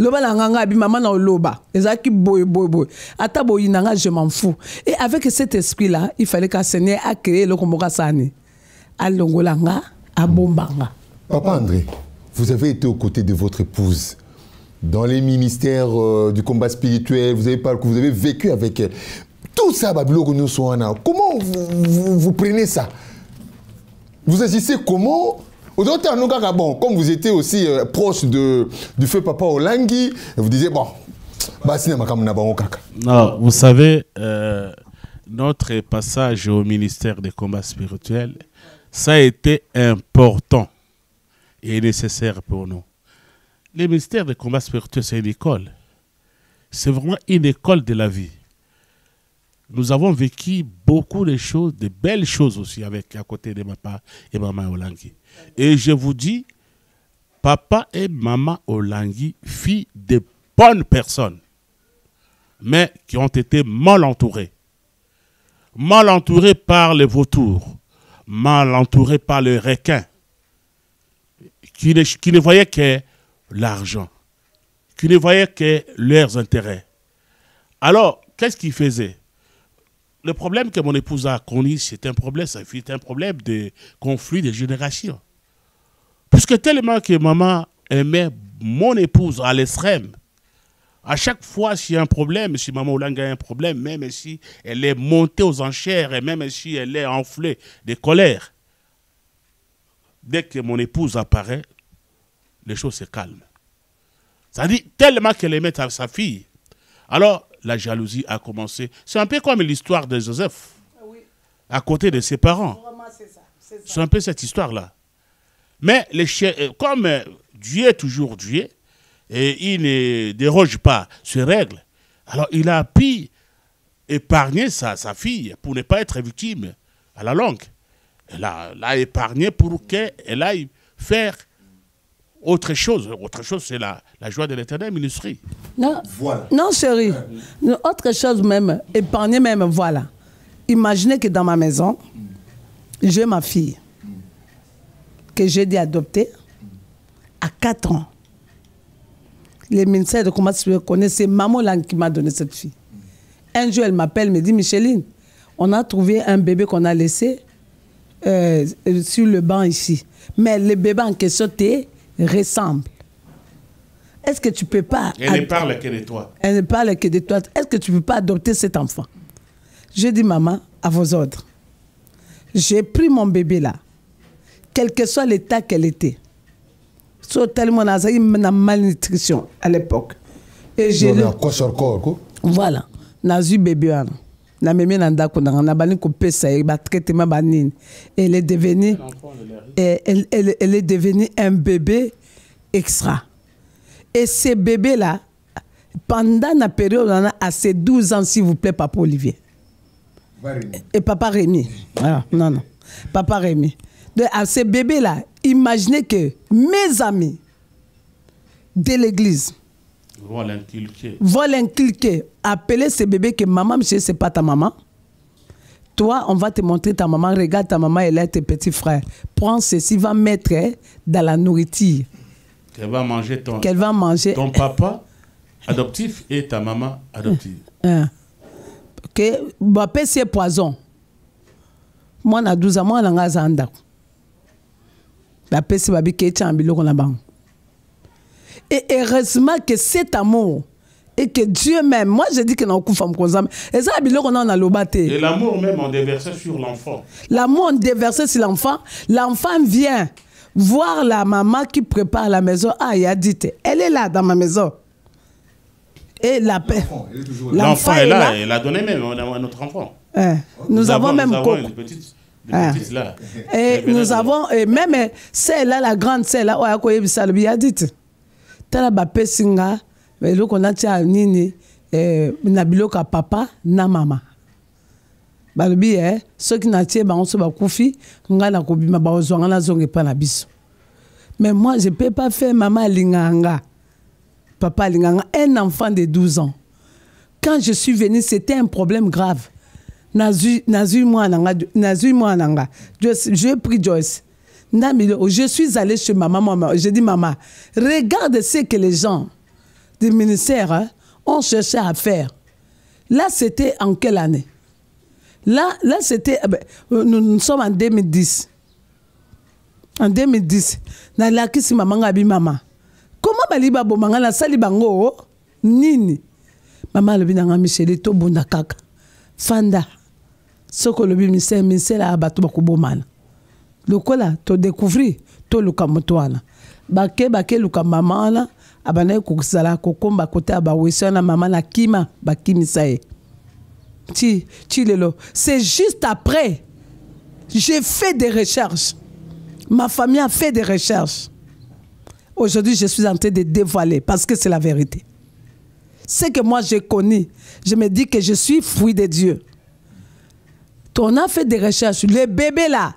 Speaker 1: loba na nga nga abima na loba. ezalaki boy boy ata je m'en fous et avec cet esprit là il fallait qu'a seigneur le le moko a alongola nga abomba nga
Speaker 2: papa andré vous avez été aux côtés de votre épouse dans les ministères euh, du combat spirituel vous avez, pas, vous avez vécu avec elle tout ça comment vous, vous, vous prenez ça vous agissez comment Aujourd'hui, bon, comme vous étiez aussi euh, proche de, du feu papa Olangi, vous disiez, bon, bah,
Speaker 3: non, vous savez, euh, notre passage au ministère des combats spirituels, ça a été important et nécessaire pour nous. Le ministère des combats spirituels, c'est une école. C'est vraiment une école de la vie. Nous avons vécu beaucoup de choses, de belles choses aussi avec à côté de papa et maman Olangi. Et je vous dis, papa et maman Olangui, filles de bonnes personnes, mais qui ont été mal entourées. Mal entourées par les vautours, mal entourées par les requins, qui qui ne voyaient que l'argent, qui ne voyaient que leurs intérêts. Alors, qu'est-ce qu'ils faisaient le problème que mon épouse a connu, c'est un problème, ça fait un problème de conflit de génération. Puisque tellement que maman aimait mon épouse à l'extrême, à chaque fois s'il y a un problème, si maman Oulanga a un problème, même si elle est montée aux enchères et même si elle est enflée de colère, dès que mon épouse apparaît, les choses se calment. Ça dit tellement qu'elle aimait sa fille. Alors, la jalousie a commencé. C'est un peu comme l'histoire de Joseph, ah à côté de ses parents. C'est un peu cette histoire-là. Mais euh, comme euh, Dieu est toujours Dieu, et il ne déroge pas ses règles, alors il a pu épargner sa, fille pour ne pas être victime à la langue. Elle l'a épargné pour qu'elle aille faire autre chose. Autre chose, c'est la, joie de l'éternel ministre. Non, voilà.
Speaker 1: non chérie. Euh, autre chose même, épargner même, voilà. Imaginez que dans ma maison, j'ai ma fille que j'ai dû adopter à 4 ans. Les ministères de combat reconnaissent, c'est maman Lang qui m'a donné cette fille. Un jour, elle m'appelle, me dit Micheline, on a trouvé un bébé qu'on a laissé euh, sur le banc ici. Mais le bébé en question, était ressemble. Est-ce que tu peux pas... Elle ne parle que de toi. Elle ne parle que de toi. Est-ce que tu peux pas adopter cet enfant J'ai dit, maman, à vos ordres. J'ai pris mon bébé là, quel que soit l'état qu'elle était. Soit tellement malnutrition à l'époque. Et j'ai... Voilà. Nazu bébé hein elle est devenue elle, est devenue un bébé extra et ce bébé là pendant la période on à ses 12 ans s'il vous plaît papa olivier et papa rémi non non papa rémi de à ce bébé là imaginez que mes amis de l'église voilà un Vol Appelez ce bébé que maman, monsieur, c'est pas ta maman. Toi, on va te montrer ta maman. Regarde ta maman, elle est tes petits frères. Prends ceci, va mettre hein, dans la nourriture. Qu'elle va manger ton,
Speaker 3: papa adoptif et ta maman adoptive. *laughs*
Speaker 1: Hein. ok OK, Que c'est poison. moi j'ai 12 ans mwana nga aza ndako bapesi babiki etya en biloko la banque. Et heureusement que cet amour et que Dieu même, moi j'ai dit que nous femme Et ça, on a Et l'amour même on
Speaker 3: déversait sur l'enfant.
Speaker 1: L'amour on déversait sur l'enfant. L'enfant vient voir la maman qui prépare la maison. Ah, il a dit, elle est là dans ma maison. Et la paix. L'enfant est, là, elle a
Speaker 3: donné même à hein, notre enfant.
Speaker 1: Hein. Nous, avons, même nous une petite,
Speaker 3: hein. Et nous
Speaker 1: avons, et même eh, celle-là, la grande celle-là, oh, il a dit tala bapesi nga eloko nini eh, na papa na mama balobi eh, so bakufi mais moi je peux pas faire mama l'inganga, papa l'inganga. un enfant de 12 ans quand je suis venu c'était un problème grave nazwi mwana nanga nazwi mwana nanga je pris joyce je suis allée chez ma maman. J'ai dit, maman, regarde ce que les gens du ministère hein, ont cherché à faire. Là, c'était en quelle année Là, là c'était. Eh ben, euh, nous, sommes en 2010. En 2010. nalakisi maman ngabi mama koma baliba bomanga sali bango oh? nini mama alobi nanga michele tobunda kaka fanda le bi misele misele ya ah, bato bomana lokola kima c'est juste après j'ai fait des recherches ma famille a fait des recherches aujourd'hui je suis en train de dévoiler parce que c'est la vérité ce que moi j'ai connu, je me dis que je suis fruit de Dieu. On a fait des recherches. les bébés là,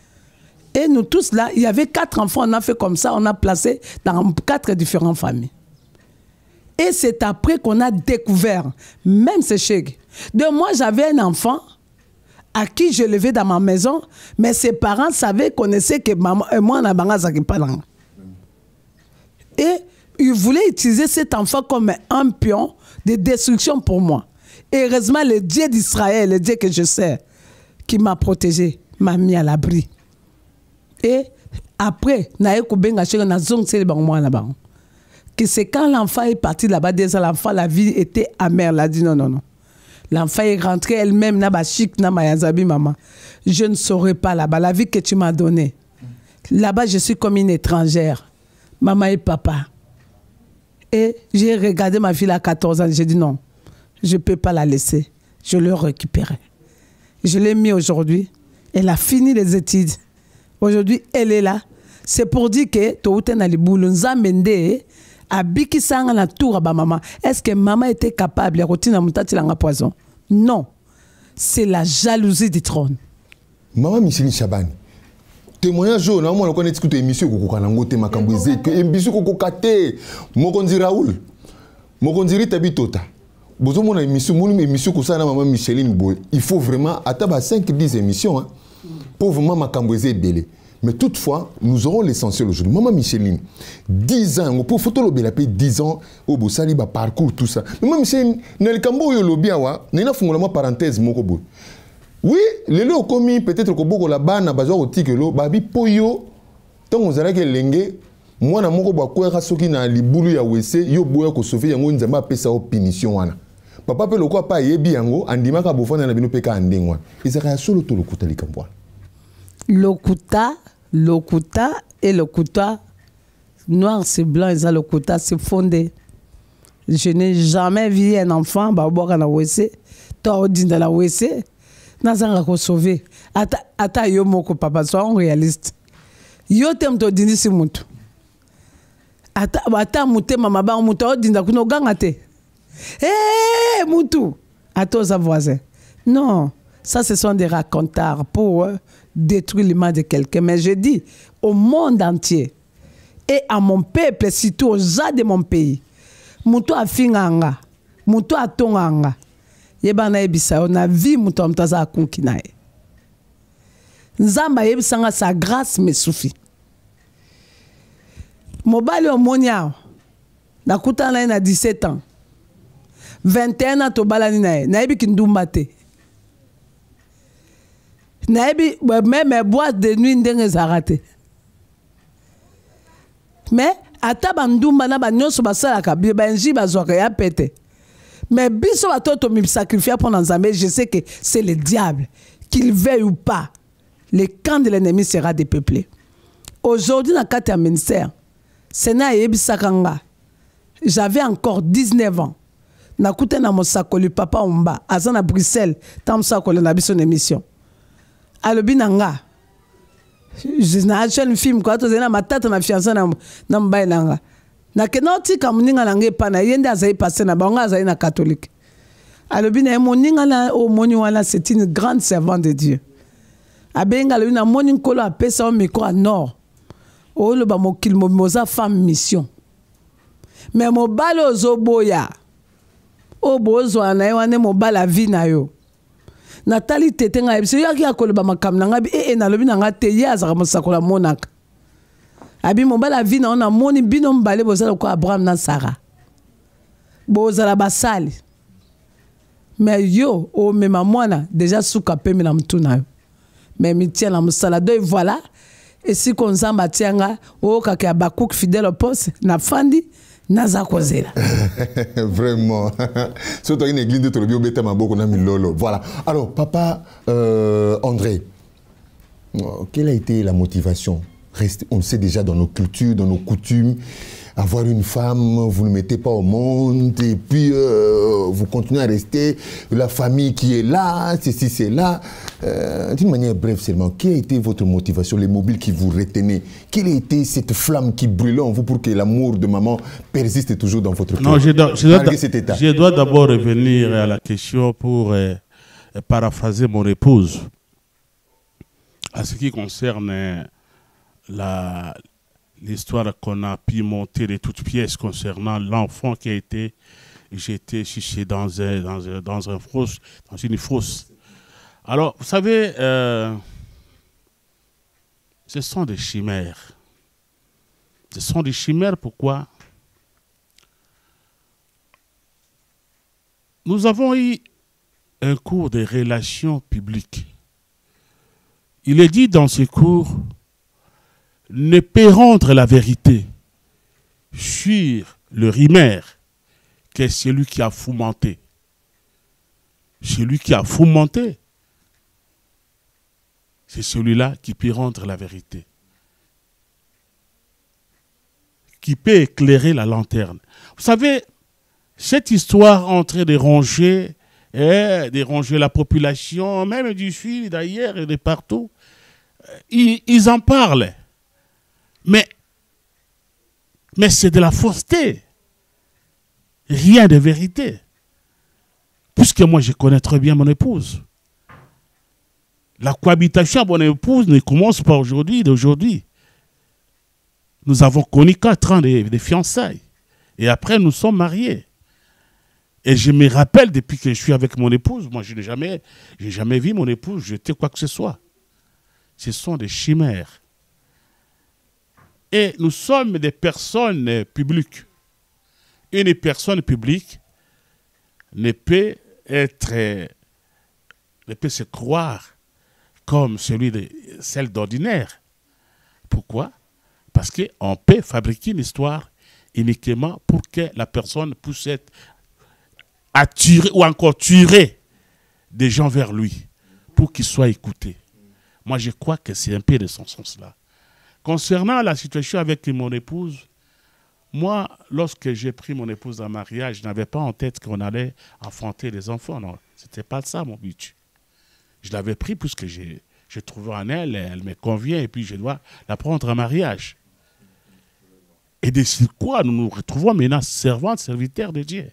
Speaker 1: Et nous tous là, il y avait quatre enfants, on a fait comme ça, on a placé dans quatre différentes familles. Et c'est après qu'on a découvert, même ce chèque. De moi, j'avais un enfant à qui je levais dans ma maison, mais ses parents savaient, connaissaient que maman, euh, moi, on pas Et ils voulaient utiliser cet enfant comme un pion de destruction pour moi. Et heureusement, le Dieu d'Israël, le Dieu que je sais, qui m'a protégé, m'a mis à l'abri et après là-bas, que c'est quand l'enfant est parti là-bas déjà l'enfant la vie était amère elle a dit non non non l'enfant est rentré elle-même na maman je ne saurais pas là-bas la vie que tu m'as donnée là-bas je suis comme une étrangère maman et papa et j'ai regardé ma fille à 14 ans j'ai dit non je peux pas la laisser je le récupérerai. je l'ai mis aujourd'hui elle a fini les études Aujourd'hui, elle est là. C'est pour dire que Touten Aliboulou Nzamende abikisanga na tour à maman. Est-ce que maman était capable de rotiner mutatilanga poison Non. C'est la jalousie du trône.
Speaker 2: Maman Micheline Chaban. témoignage oyo namona on eti kuta émission ekokoka nango te makambo que émission ekokoka te mokonzi raoul mokonzi rita bitota bozomona émission mon émission kosala maman mama micheline il faut vraiment attendre 5 10 émission hein pauvement makambo est mais toutefois nous aurons l'essentiel aujourd'hui Maman micheline 10 ans au mpo fo 10 ans oyo bosali baparcours tout ça mais micheline na likambo oyo olobi awa y a parenthèse moko oui peut-être bana ba kotikelo babi mpo yo mwana moko soki na libulu ya wese yo boya ko yango nzambe apesa yo papa mpe lokola pas ayebi yango andimaka bofona na bino peka andingwa. ndenge ya solo to lokuta likambo
Speaker 1: lokuta lokuta et lokuta noir c'est blanc eza lokuta c'est fondé je n'ai jamais vu un enfant babwaka na wc to aodinda na wc nazanga sauver ata, ata yo moko papa soyons réaliste yo te moto odindisi motu ata, ata motema mabango moto aodinda kuna oganga te Hé, eh, hey, Moutou, à tous voisins. Non, ça, ce sont des racontars pour euh, détruire l'image de quelqu'un. Mais je dis au monde entier et à mon peuple, surtout aux gens de mon pays, Moutou a finganga, Moutou a tonganga. yebana ebisa, on na vie moto ya vu aza Nzamba ebisa nga sa grâce suis mobali omoni awa nakutana na kutana na 17 ans 21 ans tobalani na ye nayebi kindumba te nayebi meme boîte de nuit ndenge ezalaka te me ata bandumba na banyonso basalaka baingi bazwaka ya pete me biso me tomisacrifia mpo na nzambe je sais que c'est le diable qu'il veille ou pas le camp de l'ennemi sera dépeuplé aujourd'hui dans le ya ministère c'est ayebisaka Sakanga, j'avais encore 19 ans na mosakoli papa omba aza na bruxelles ntan mosakoli na biso na émission alobi na nga na jeune film tu tozali na matata na fiancé na mobali na nga nakenda otika muninga na nga pana na ye nde azali na bango azali na catholique. alobi na moninga na omoni wana c'est une grande servante de dieu abenga alobi namoni kolo apesa yo micro ya nord oyoloba mokili mobimba oza femme mission me mobali ozoboya oyo bozwaka na ye wana mobala vi na yo natali tete ngai biso yoki akoloba makambo na ngai ee eh, eh, nalobi na ngai te ye azalaka mosakola monaka abi mobali avi na yo namoni bino mibale bozala lokola abraham na sara bozala basali me yo omema mwana deja suka pembe na motu na yo me mitia na mosala do voilà esiko nzambe atianga oyokaka ya bakuki fidele pose nafandi naza kozela
Speaker 2: *laughs* vraiment Surtout une église église nde tolobi obeta maboko na voilà alors papa euh, andré quelle a été la motivation on le sait déjà dans nos cultures dans nos coutumes avoir une femme, vous ne mettez pas au monde, et puis euh, vous continuez à rester, la famille qui est là, ceci, c'est là. Euh, d'une manière brève seulement, quelle a été votre motivation, les mobiles qui vous retenaient Quelle a été cette flamme qui brûlait en vous pour que l'amour de maman persiste toujours dans
Speaker 3: votre cœur je dois, d'abord revenir à la question pour euh, paraphraser mon épouse. À ce qui concerne la, l'histoire qu'on a pu monter de toutes pièces concernant l'enfant qui a été jeté chiché dans, dans, dans, une fosse. Alors, vous savez, euh, ce sont des chimères. Ce sont des chimères, pourquoi Nous avons eu un cours de relations publiques. Il est dit dans ce cours ne peut rendre la vérité sur le rimère que celui qui a fomenté. Celui qui a fomenté, c'est celui-là qui peut rendre la vérité, qui peut éclairer la lanterne. Vous savez, cette histoire en train hein, de ronger, la population, même du Sud d'ailleurs et de partout, euh, ils en parlent. Mais, mais c'est de la fausseté. Rien de vérité. Puisque moi, je connais très bien mon épouse. La cohabitation avec mon épouse ne commence pas aujourd'hui, d'aujourd'hui. Nous avons connu quatre ans de, fiançailles. Et après, nous sommes mariés. Et je me rappelle, depuis que je suis avec mon épouse, moi, je n'ai jamais, jamais vu mon épouse jeter quoi que ce soit. Ce sont des chimères. Et nous sommes des personnes publiques. Une personne publique ne peut être, ne peut se croire comme celui de, celle d'ordinaire. Pourquoi Parce qu'on peut fabriquer une histoire uniquement pour que la personne puisse être attirée ou encore tirée des gens vers lui, pour qu'il soit écouté. Moi, je crois que c'est un peu de son sens-là. Concernant la situation avec mon épouse, moi, lorsque j'ai pris mon épouse en mariage, je n'avais pas en tête qu'on allait affronter les enfants. Non, ce n'était pas ça mon but. Je l'avais pris puisque j'ai, j'ai trouvé en elle, elle me convient, et puis je dois la prendre en mariage. Et de quoi nous nous retrouvons maintenant servantes, serviteurs de Dieu.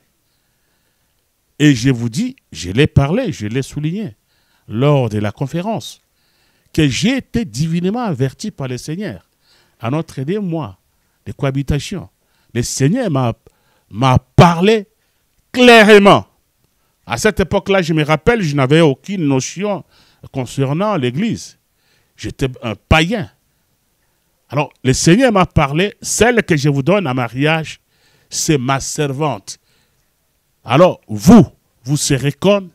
Speaker 3: Et je vous dis, je l'ai parlé, je l'ai souligné lors de la conférence j'ai été divinement averti par le Seigneur à notre aide, moi, de cohabitation. Le Seigneur m'a parlé clairement. À cette époque-là, je me rappelle, je n'avais aucune notion concernant l'Église. J'étais un païen. Alors, le Seigneur m'a parlé, celle que je vous donne en mariage, c'est ma servante. Alors, vous, vous serez comme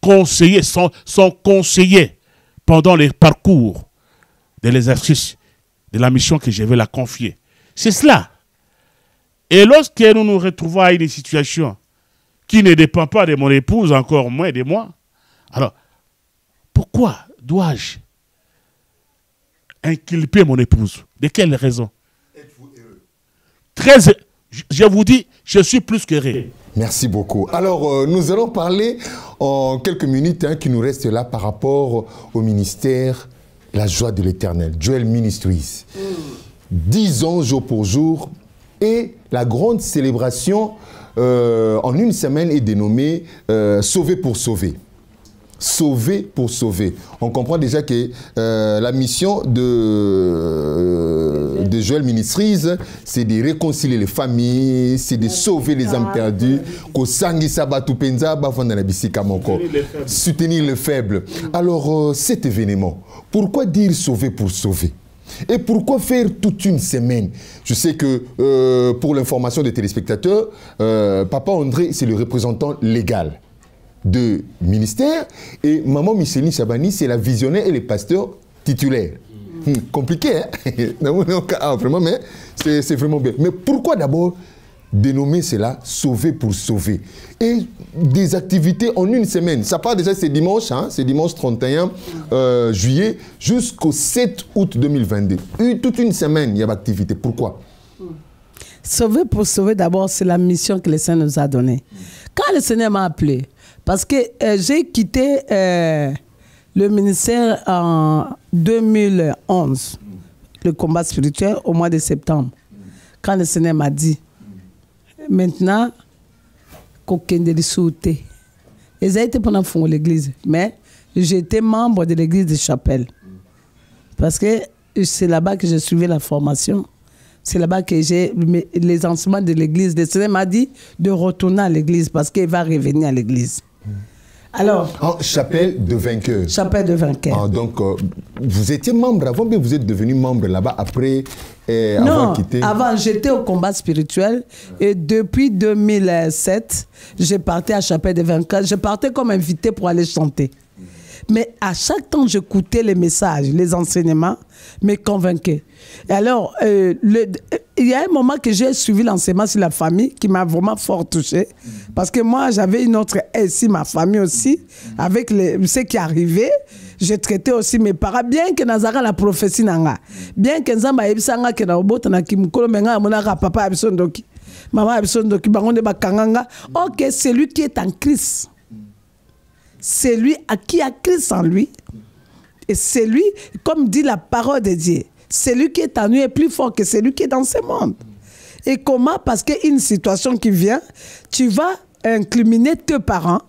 Speaker 3: conseiller, son, son conseiller pendant les parcours de l'exercice de la mission que je vais la confier. C'est cela. Et lorsque nous nous retrouvons à une situation qui ne dépend pas de mon épouse, encore moins de moi, alors pourquoi dois-je inculper mon épouse De quelle raison Très, je vous dis, je suis plus que heureux. Merci beaucoup. Alors, euh, nous allons parler
Speaker 2: en quelques minutes hein, qui nous restent là par rapport au ministère La Joie de l'Éternel, Joel Ministries. 10 mm. Dix ans jour pour jour et la grande célébration euh, en une semaine est dénommée euh, Sauver pour sauver sauver pour sauver. On comprend déjà que euh, la mission de, de Joël Ministries, c'est de réconcilier les familles, c'est de sauver les âmes perdues, soutenir les faibles. Alors, euh, cet événement, pourquoi dire sauver pour sauver et pourquoi faire toute une semaine Je sais que, euh, pour l'information des téléspectateurs, Papa André, c'est le représentant légal de ministère. Et Maman Micheline Chabani, c'est la visionnaire et le pasteur titulaire. Mm. Hmm, compliqué, hein *laughs* ah, Vraiment, mais c'est vraiment bien. Mais pourquoi d'abord dénommer cela sauver pour sauver. Et des activités en une semaine. Ça part déjà, c'est dimanche, hein, c'est dimanche 31 mm. euh, juillet jusqu'au 7
Speaker 1: août 2022. Une, toute une semaine, il y a d'activités. Pourquoi Sauver pour sauver, d'abord, c'est la mission que le Seigneur nous a donnée. Mm. Quand le Seigneur m'a appelé, parce que euh, j'ai quitté euh, le ministère en 2011, le combat spirituel, au mois de septembre, quand le Seigneur m'a dit maintenant, les Et Ils a été pendant fond l'église, mais j'étais membre de l'église de Chapelle. Parce que c'est là-bas que j'ai suivi la formation. C'est là-bas que j'ai les enseignements de l'église. Le Seigneur m'a dit de retourner à l'église parce qu'il va revenir à l'église.
Speaker 2: Alors En ah, chapelle de vainqueur. Chapelle de vainqueur. Ah, donc, euh, vous étiez membre avant, mais vous êtes devenu membre là-bas après eh, avoir quitté avant,
Speaker 1: j'étais au combat spirituel. Et depuis 2007, j'ai parti à chapelle de vainqueur. Je partais comme invité pour aller chanter. Mais à chaque temps, j'écoutais les messages, les enseignements, me convainquaient. Et alors, euh, le, il y a un moment que j'ai suivi l'enseignement sur la famille qui m'a vraiment fort touchée. Parce que moi, j'avais une autre haine ma famille aussi, avec les, ce qui arrivait. J'ai traité aussi mes parents, bien que Nazara la prophétie nanga, bien que Nzamba ebisanga que na obota na kimukolo menga monaka papa abisondoki, maman abisondoki, bangonde bakanganga. Ok, c'est lui qui est en crise. C'est lui à qui a Christ en lui. Et c'est lui, comme dit la parole de Dieu, celui qui est en lui est plus fort que celui qui est dans ce monde. Et comment Parce qu'une situation qui vient, tu vas incriminer tes parents.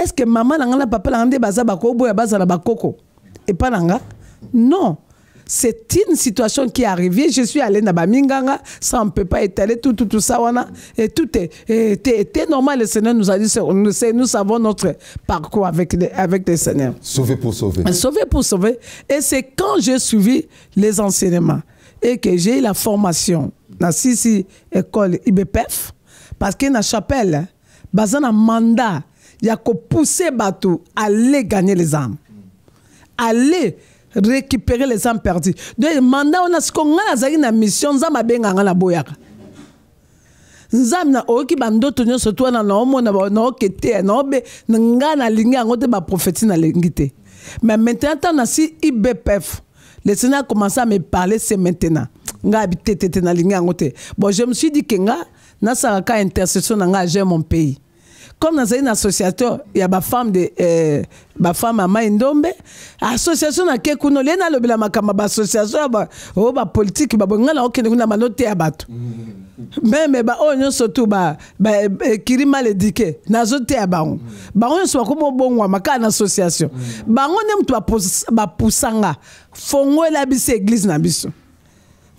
Speaker 1: Est-ce que maman, papa, et pas Non c'est une situation qui est arrivée. Je suis allée na Baminganga, ça on peut pas étaler tout, tout, ça, on et tout était normal. Le Seigneur nous a dit, nous, nous savons notre parcours avec, les, avec le Seigneur.
Speaker 2: Sauver pour sauver.
Speaker 1: Sauver pour sauver. Et c'est quand j'ai suivi les enseignements et que j'ai eu la formation dans sisi école IBPF, parce que la chapelle, basé un mandat, il y a que pousser bateau, aller gagner les âmes. Aller récupérer les ans perdus donc mandat wana sikoyo ngai nazalaki na mission la nzambe abenganga naboyaka nzambe na oyoki bandoto nyonso ti wana naomona naoke te naobe ngai nalingi yango te baprofeti nalingi te mais maintenant ntango nasi ibpf le seigneur a commencé à me parler c'est maintenant ngai abi te tete nalingi yango te bon je me suis dit que ke nga nasalaka intercession na ngai agere mon pays comme nazali na associateur ya bafemme de eh, bafemme amai ndombe association nake kuna olie nalobela makambo baassociation oyo bapolitike oh, baboye ngai naokende kuna bando te ya bato meme baoyo nyonso tu eh, ekiri mal édike nazoteya bango bango nyonso bakomi obongwama kaka na association bango nde moto bapusanga fongoela biso eglize na biso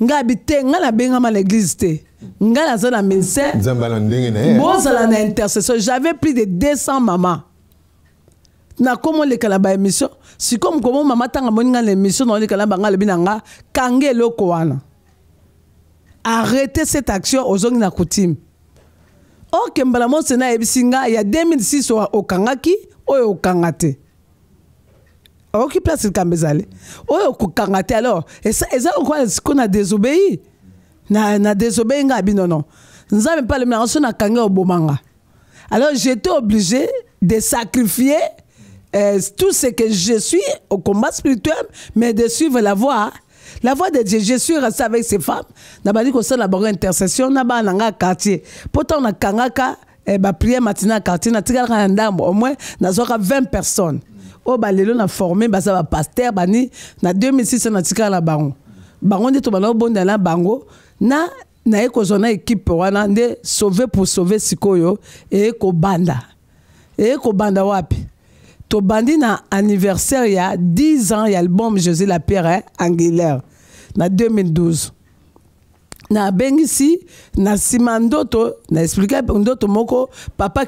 Speaker 1: ngai abi te ngai nabengama na eglize te nga naza na ministère bozala na intercession j'avais plus de 200 mama nakoma olekala baémission sikoyo Si mama komo moninga na émission naolekala bango alobi na nga kanga eloko wana Arrêtez cette action ozongi na coutume okembala na ayebisi ya 2006 okangaki oyo okanga te aoki place likambo ezali alors. Et te alors quoi? ce qu'on a désobéi na, na désobéi ngai bino non nzambe même alemi nango so nakangi oboma nga alors j'étais obligé de sacrifier euh, tout ce que je suis au combat spirituel mais de suivre la voie la voix de Dieu. Je suis resté avec ces femmes. Nabali ko la bongo intercession na ba nanga quartier. Pourtant na kangaka eh ba prière matinale quartier na tika na ndambo au moins na zoka 20 personnes. O oh, ba lelo na formé ba ça ba pasteur bani na 2006 na tika la bango. Bango ndeto bon dans na bango na naye une équipe ekipe wana nde pour sauver sikoyo eko banda eko banda wapi na anniversaire a 10 ans ya album José la pierre hein, angulaire na 2012 na simando ndoto na explike ndoto moko papa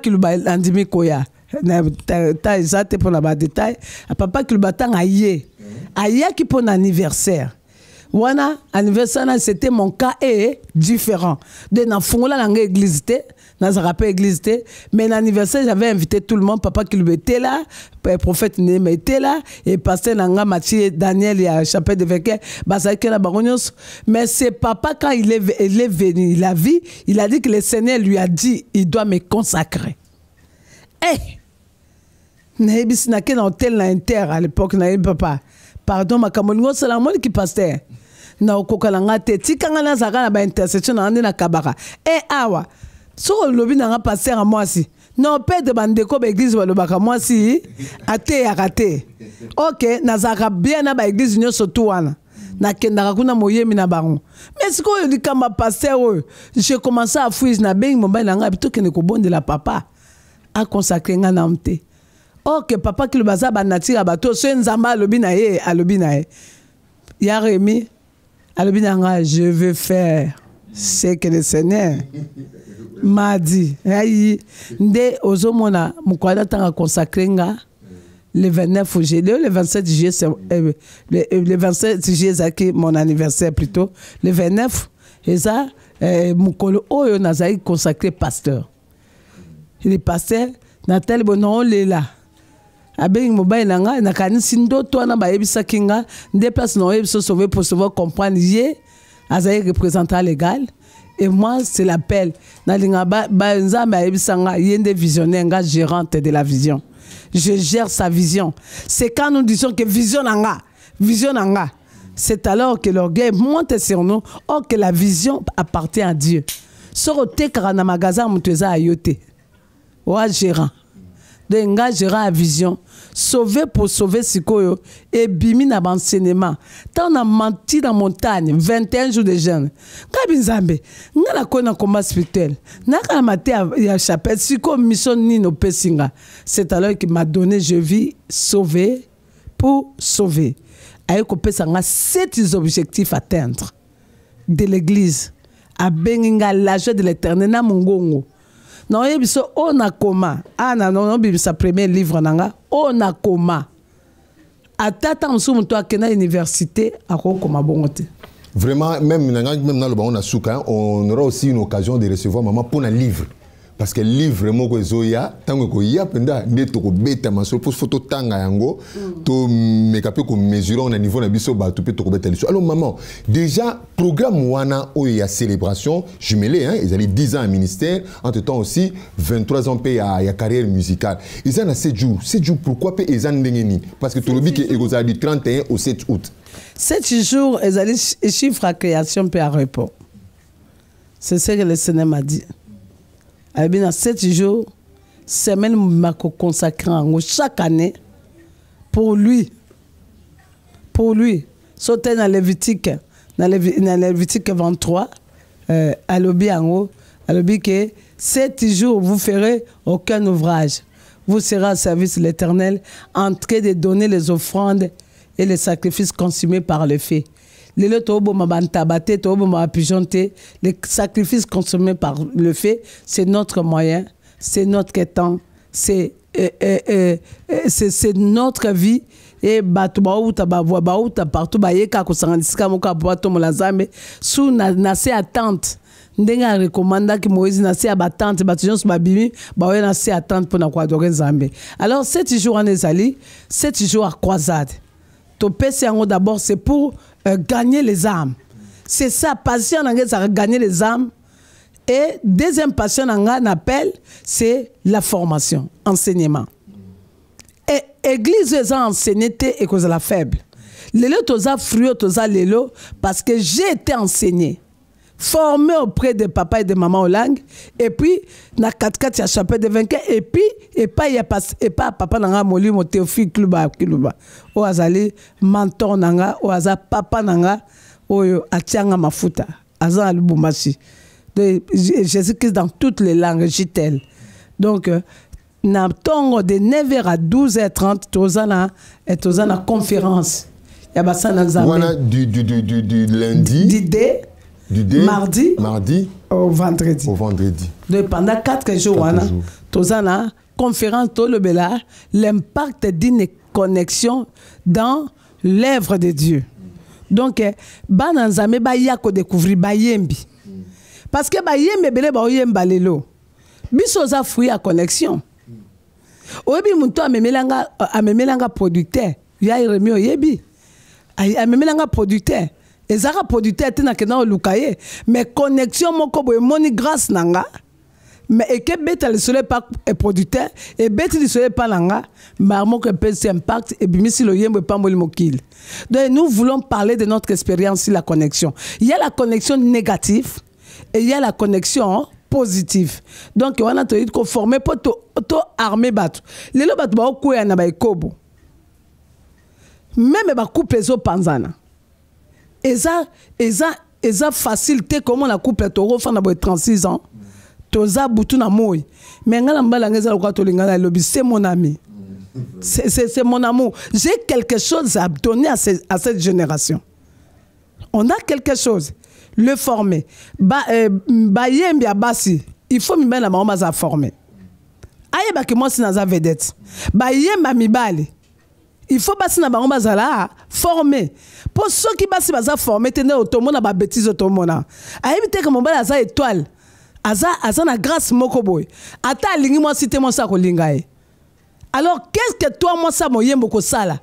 Speaker 1: andimi ta pour te ba détail papa aye aya qui pour anniversaire wana anniversaire c'était mon cas est différent de na fond, na église té Dans ce église l'église. mais l'anniversaire, j'avais invité tout le monde papa qui était là. Le eh, prophète néma était là. Et pasteur pasteur, Mathieu Daniel, daniel a chapelle de véquer na mais c'est papa quand il est, il est venu la vie il a dit que le seigneur lui a dit il doit me consacrer hey! Eh! nayebisi bis na hotel na inter à l'époque papa pardon ma olingo c'est moni qui pasteur na okokala nga te tikanga nazalaka na baintersection eh, na nga nde kabaka e awa soki lobi na nga paster ya mwasi non petre bandeko baeglize balobaka mwasi ateyaka te ok nazalaka bien na baeglize nyonso Na wana nakendaka kuna moye mina bango Mais sikoyo likambo ya paster oyo je commence a fuise nabengi mobali na ngai tokende kobondela papa akonsakre ngai na te ok papa kiloba aza banatire ya bato soki nzambe alobi na ye alobi na ye ya remi Albinanga, je veux faire ce que le Seigneur m'a dit. Nde ozomona mukwada tanga consacré nga le 29 juillet, le 27 juillet, c'est euh, le, euh, le 27 juillet c'est mon anniversaire plutôt. Le 29, et ça euh, mukolo oyo nazai consacré pasteur. Le pasteur na tel bonon là abengi mobali na ngai nakanisi ndoto wana bayebisaki nga nde place na oyebi so sauve pour sauvoir comprendre ye azali représentant légal et moi c'est l'appel nalinga banzambe ayebisa nga ye nde visionnaire nga gérante de la vision je gère sa vision c'est quand nous disons que vision na nga vision na nga c'est alors que l'orgueil monte sur nous or que la vision appartient à dieu soko otekaka na magasin moto eza ayo te gérant de vision vision, sauver pour sauver sikoyo Bimi na Tant on a menti dans montagne 21 jours de jeûne. Kabinzambe, nzambe nga kona le combat spirituel nakala mate ya, chapelle sikoyo mission ni no pesinga. c'est alors qu'il ma donné je vis sauver pour sauver avec kopesa nga sept objectifs atteindre de l'église à la joie de l'éternel na mongongo na so ona koma ana ah, nobimisa premier livre nanga ona koma atata ata ntango mosusu université akokoma bongo te
Speaker 2: vraiment même nanga même nalobango na suka on aura aussi une occasion de recevoir maman pour un livre parce que livre moko ezoya ntango ekoya ko beta ma so photo tanga yango mm. ko mesurer on a niveau na biso to ko beta liso alors maman déjà programme où wana y ya célébration jumelé hein, ezali 10 ans au ministère entre temps aussi 23 ans à ya, carrière musicale Ils ont 7 jours 7 jours pourquoi ils ont ndenge ni? parce que le ke ekozala du 31 au 7 août
Speaker 1: 7 jours ils les chiffre à création mpe à c'est ce que le sénat m'a dit eh bien dans sept jours semaine m'a consacrant chaque année pour lui pour lui Sauter dans na lévitique na lévitique 23 euh, haut, à alobi que sept jours vous ferez aucun ouvrage vous serez au service de l'Éternel en train de donner les offrandes et les sacrifices consumés par le fées lelo toboma les te toboma bapigeon te le par le fait c'est notre moyen c'est notre temps c'est euh, euh, euh, euh c'est notre vie Et bato bauta partout, bauta partout bayeka kosangana esika moko apo batombola sous na, na se attente moïse na se ya batante bato nyonso babimi baoya na se attente mpona koadore nzambe alors sept jour wana ezali sept jour ya croisade topesi yango d'abord c'est pour euh, gagner les âmes. C'est ça, passion en ça gagner les âmes. Et deuxième passion en appel, c'est la formation, enseignement. Et église a enseigné et cause la faible. Lelo toza fruit toza lelo parce que j'ai été enseigné formé auprès des papas et des mamans aux langues et puis na katikati ya chapeau de vainqueur et puis il a pas et pas papa na nga molimo théophile kluba kiluba oyo azali mentor nanga nga oyo papa nanga oyo oh, atianga mafuta a na lubumbashi jésus-christ dans toutes les langues jitel donc euh, na ntongo de 9h à 12h30 toza na toza na conférence ya basana nzambe voilà du, du, du, du, du lundi d'idée du dé, mardi, mardi au vendredi. Au vendredi. De pendant quatre jours, quatre hein, jours. tozana conférence tolobela l'impact d'une connexion dans l'œuvre de Dieu. Donc eh, bana nzambe baya ko découvrir bayembi. Parce que bayembe bele ba oyemba lelo. Biso za fruit à connexion. oyebi moto amemelanga amemelanga producteur ya iremi oyebi amemelanga producteur ezaka producteur étaient na oluka ye mais connexion moko boye emoni grâce mais nga me le lisolo pas producteur ebeti soleil pas nanga mais mbala moko epesi impact et yembe pas moli mokil. donc nous voulons parler de notre expérience sur la connexion il y a la connexion négative et il y a la connexion positive donc on a wana toyei koforme mpo toarme bato lelo bato ya na baekobo meme peso panzana eza eza eza la te komona couple tokofanda boye 36 ans toza butu na Mais me ngai na mbala ngai eza lokola tolingana elobi mon ami c'est mon amour j'ai quelque chose à donner à, ces, à cette génération on a quelque chose le former bayembi euh, ya basi il faut mibali na bango baza forme ayebaki mwasi naza vedette. bayemba mibali il faut basi na bango bazala formé mpo soki basi baza formé tena otomona tomona bêtise otomona ayebi te ke aza étoile aza, aza na grâce moko boye ata lingi mwasi te mwasi akolinga ye alors qu'est ce que toi mwasi amoyembo kosala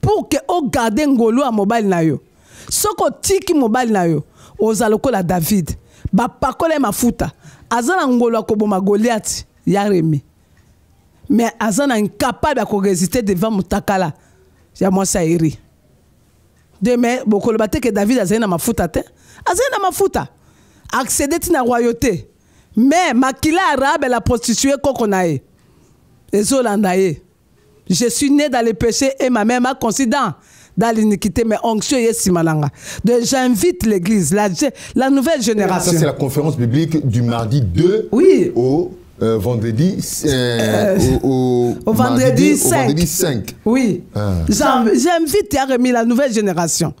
Speaker 1: pour que garde ngolu ya mobali na yo soko tiki mobile na yo oza lokola david bapakola ye mafuta aza na ngolu akoboma goliath ya remi mais Azan pas incapable de résister devant moi ça mwasi Demain, deme le te que david azali na mafuta te azali na mafuta Accéder à la royauté mais makila arabe la prostituée koko na Et ezolanda je suis né dans le péché et ma mère m'a considéré dans l'iniquité, mais anxieux et simalanga. J'invite l'Église, la, nouvelle génération. Ça, c'est la
Speaker 2: conférence biblique du mardi 2 oui.
Speaker 1: au euh, vendredi, euh, euh, au, vendredi 5. Oui. Ah. J'invite à la nouvelle génération,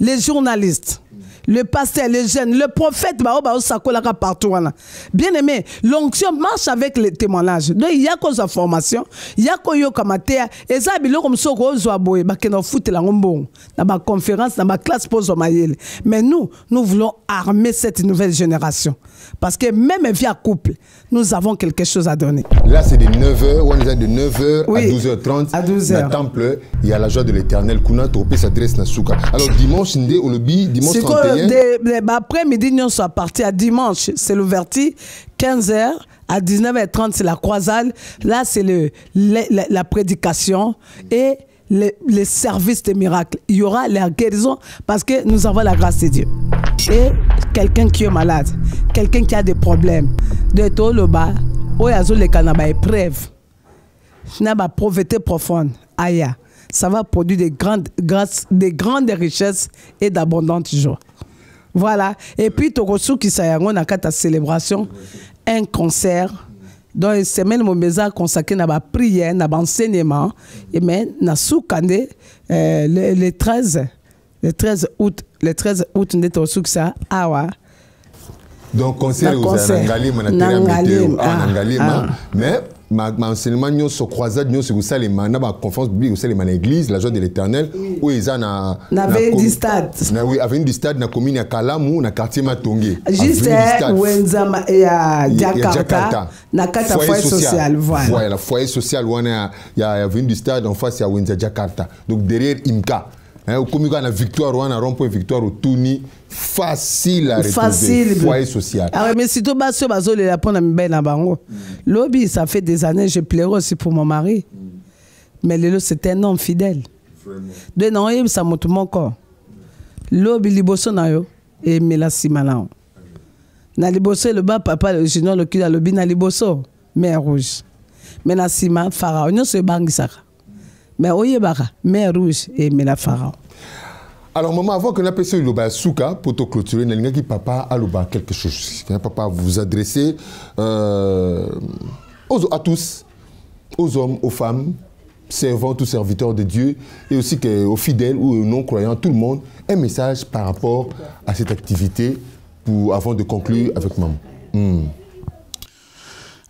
Speaker 1: les journalistes, le pasteur, les jeunes, le prophète, bah, oh, bah, sakolaka oh, partout. Voilà. Hein, Bien aimé, l'onction marche avec les témoignages. Donc, il y a cause formation, il y a cause kamatea, et ça, bilo comme ça, cause boy, bah, qu'on fout la ngombo, dans ma conférence, dans ma classe, pose maïel. Mais nous, nous voulons armer cette nouvelle génération. Parce que même via couple, nous avons quelque chose à donner.
Speaker 2: Là, c'est de 9h, on est de 9h oui, à 12h30. À 12h. Dans temple, il y a la joie de l'éternel. Kuna Topé s'adresse à Souka. Alors, dimanche, Ndé, Olobi, dimanche 31.
Speaker 1: Hein? Bah, après midi nous sommes partis à dimanche, c'est l'ouverture 15h. À 19h30, c'est la croisade. Là, c'est le, la, prédication. Et les, services des miracles. Il y aura la guérison parce que nous avons la grâce de Dieu. Et quelqu'un qui est malade, quelqu'un qui a des problèmes, de tout le bas, yazo le canaba épreuve, profonde, aya, ça va produire des grandes grâces, grandes richesses et d'abondantes joies. Voilà. Et puis, a Sayango, na kata célébration, un concert. Donc, une semaine, mon mesa consacré à la prière, à l'enseignement. Et mais, na soukande, euh, le, le 13, le 13 août, le 13 août, nous sommes ça, awa.
Speaker 2: Donc, concert, vous avez un galim, un ah, ah, galim, un hein. galim, ah. mais. maenseignement nyonso croisade nyonso kosalema na baconférence biblique kosalema na église la joie de l'éternel oyo eza na avenue du stade na commune ya kalamu na quartier matonge juste eh,
Speaker 1: wenzama eh, ya jakarta na kati ya foyer social voilà
Speaker 2: foyer social wana ya avenue du stade en face ya wenza jakarta donc derrière imka Hein, okomi kaka na victoire a rond-point victoire Tuni facile à retrouver foyer social ah
Speaker 1: ouais, mais sitôt basi oyo bazolela mpo na mibali na bango lobi ça fait des années je pleure aussi pour mon mari mais lelo c'est un homme fidèle de non na oyebisa moto moko lobi liboso na yo emela nsima na yo na le bas papa cul lokili alobi na liboso Mère rouge mais na nsima farao nyonso ebangisaka mais oui, rouge et Mélafara.
Speaker 2: Alors, maman, avant que que la ça Souka, pour te clôturer, il y que papa a quelque chose. Hein, papa vous adresser euh, à tous, aux hommes, aux femmes, servants ou serviteurs de Dieu, et aussi que, aux fidèles ou aux non-croyants, tout le monde, un message par rapport à cette activité pour, avant de conclure avec maman. Hmm.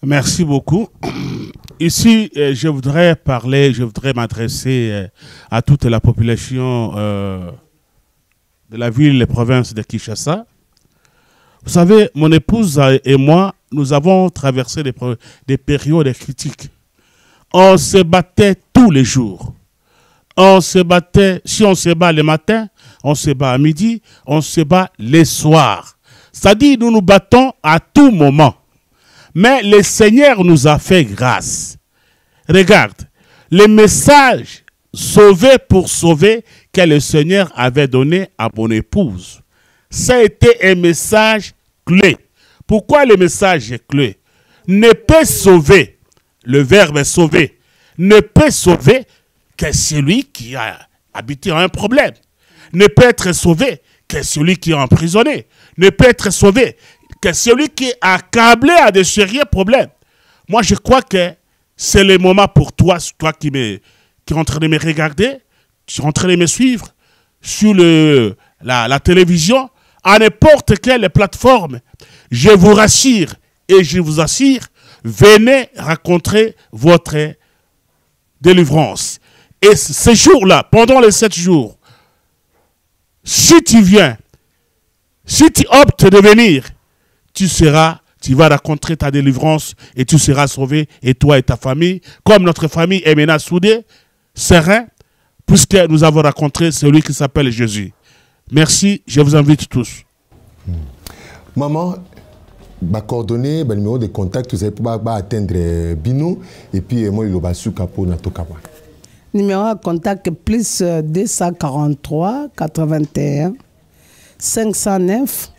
Speaker 3: Merci beaucoup. *clears throat* Ici, euh, je voudrais parler, je voudrais m'adresser euh, à toute la population euh, de la ville et province de Kinshasa. Vous savez, mon épouse et moi, nous avons traversé des, périodes critiques. On se battait tous les jours. On se battait, si on se bat le matin, on se bat à midi, on se bat les soirs. C'est-à-dire, nous nous battons à tout moment. Mais le Seigneur nous a fait grâce. Regarde, le message sauvé pour sauver que le Seigneur avait donné à mon épouse, ça a été un message clé. Pourquoi le message est clé Ne peut sauver, le verbe est sauver, ne peut sauver que celui qui a habité un problème. Ne peut être sauvé que celui qui est emprisonné. Ne peut être sauvé que celui qui est accablé à de sérieux problèmes. Moi, je crois que c'est le moment pour toi, toi qui, me, qui es en train de me regarder, qui es en train de me suivre sur le, la, télévision, à n'importe quelle plateforme. Je vous rassure et je vous assure, venez rencontrer votre délivrance. Et ces jours-là, pendant les sept jours, si tu viens, si tu optes de venir, tu seras, tu vas raconter ta délivrance et tu seras sauvé, et toi et ta famille, comme notre famille est maintenant soudée, serein, puisque nous avons rencontré celui qui s'appelle Jésus. Merci, je vous invite tous. Hmm. Maman, ma coordonnée,
Speaker 2: le numéro de contact, vous allez pouvoir atteindre euh, Bino et puis euh, moi, il va sur Capo Natokama.
Speaker 1: Numéro de contact plus 243 81 509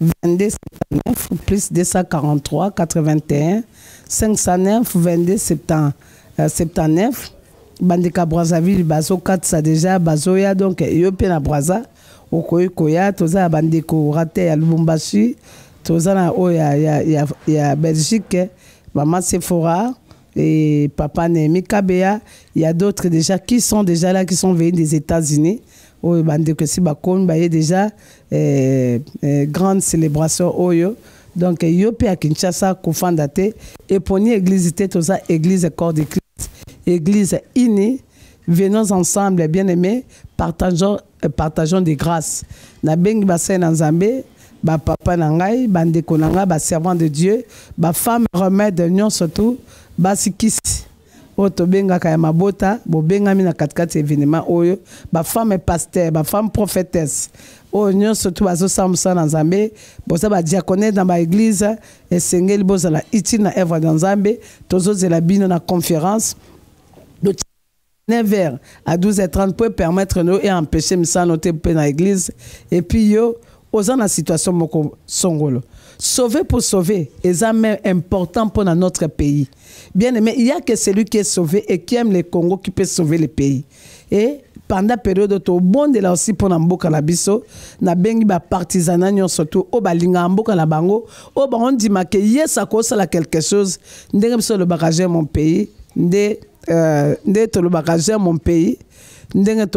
Speaker 1: 2279 plus 243 81 509 22 70, euh, 79 4, Brazzaville déjà, déjà bazoya donc yo donc na Braza, okoki koya toza Bandiko, bandeko rate Albumbashi, toza na ya, ya, ya, Belgique mama Sephora et papa Némi Kabea il y a d'autres déjà qui sont déjà là qui sont venus des États-Unis oyo bandeko esi bakomi baye déjà eh, eh, grande célébration oyo donc yo mpe ya kinshasa kofanda te eponi église te toza église corps de christ église ini venons ensemble bien aimé partageons, euh, partageons des grâces nabengi basai na nzambe bapapa na ngai bandeko na ngai baservant de dieu bafemme remède nyonso tu basikisi oyo tobengaka ya mabota bobengami na katikati événement oyo bafemme paster bafemme prophétesse oyo nyonso tu bazosala mosala na nzambe boza badiakone na baeglize esengeli bozala utile na œuvre na nzambe tozozela bino na conférence 9h à 12h30 pour permettre nous et empêcher misala noté dans na église et puis yo oza na situation moko songolo sauver pour sauver examen important pour notre pays Bien aimé, il n'y a que celui qui est sauvé et qui aime le Congo qui peut sauver le pays. Et pendant la période là aussi mpona mboka na biso nabengi bapartisana nyonso tu oyo balingaka mboka na bango que bango ndimaka cause akosala quelque chose ndenge biso le je mon pays nde euh, nde tolobaka mon pays ndenge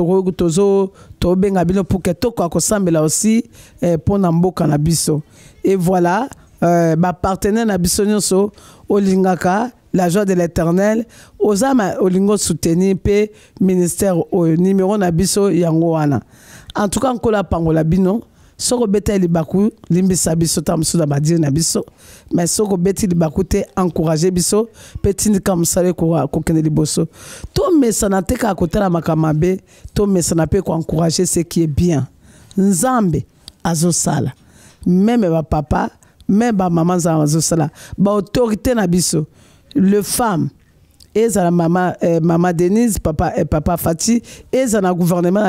Speaker 1: tobenga bino pour ke tokoka kosambela aussi mpona euh, mboka na biso et voilà euh, bapartenaire na biso nyonso olingaka la joie de l'éternel âmes au olingo soutenir pe ministère au numéro na biso yangoana. en tout cas nkolo Pangola bino soko Bete libaku limbisa biso ta mosusu na mais biso soko Bete libaku te encourage biso mpe tindika koua, kokende liboso sana te ka kotala makamabe, tome sana mpe encourager ce qui est bien nzambe azosala même papa même bamama nzambe azosala ba na biso le femmes, et la maman, eh, denise papa et eh, papa fati et le gouvernement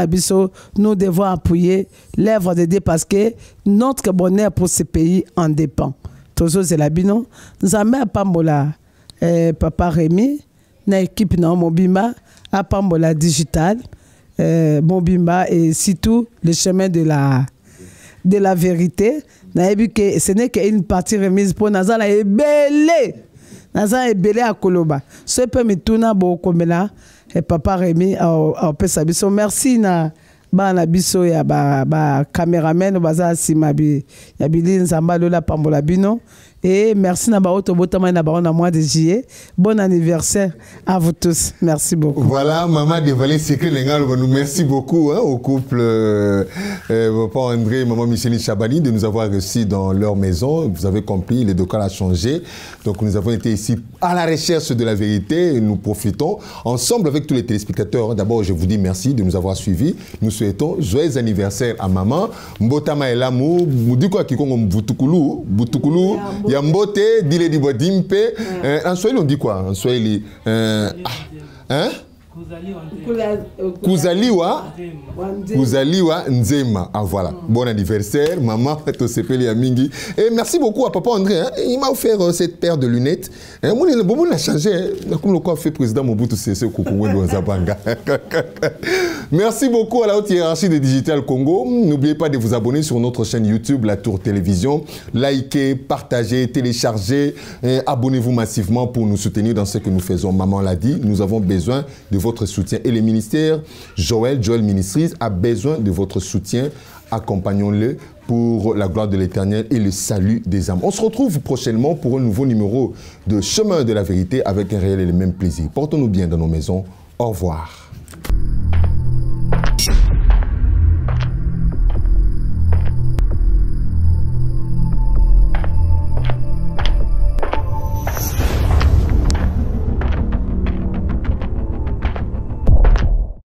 Speaker 1: nous devons appuyer l'œuvre de dieu parce que notre bonheur pour ce pays en dépend nous bino nzambe apambola eh, papa Rémi na équipe à apambola digital eh, et surtout le chemin de la de la vérité que ce n'est qu'une partie remise pour nazala belé naza ebele akoloba so mpe mituna bokomela e papa remi aopesa biso merci na bana na biso ya bacaméramen ba baza nsima bi, ya bilinzamba lola pambola bino Et merci Nabao Tobotama et Nabao mois de juillet. Bon anniversaire à vous tous. Merci beaucoup.
Speaker 2: Voilà, maman les Valais nous Merci beaucoup hein, au couple euh, euh, papa André et maman Micheline Chabani de nous avoir reçus dans leur maison. Vous avez compris, les deux cas ont changé. Donc nous avons été ici à la recherche de la vérité. Et nous profitons ensemble avec tous les téléspectateurs. Hein. D'abord, je vous dis merci de nous avoir suivis. Nous souhaitons joyeux anniversaire à maman. Mbotama l'amour. l'amour. Akikongo Boutoukulu, butukulu. ya mbote diledi bwa dimpe mm. eh, en swahili on dit quoi en swahili eh, ah, hein
Speaker 1: kuzaliwa eh,
Speaker 2: kuzaliwa nzema ah voilà mm. bon anniversaire maman tosepeli mingi et eh, merci beaucoup à papa André hein. il m'a offert euh, cette paire de lunettes Il eh, changé hein. comme le quoi fait président Mobutu Sese *laughs* merci beaucoup à la haute hiérarchie de Digital Congo n'oubliez pas de vous abonner sur notre chaîne YouTube La Tour Télévision likez partagez téléchargez abonnez-vous massivement pour nous soutenir dans ce que nous faisons maman l'a dit nous avons besoin de votre soutien. Et le ministère Joël, Joël Ministries, a besoin de votre soutien. Accompagnons-le pour la gloire de l'Éternel et le salut des âmes. On se retrouve prochainement pour un nouveau numéro de Chemin de la vérité avec un réel et le même plaisir. Portons-nous bien dans nos maisons. Au revoir.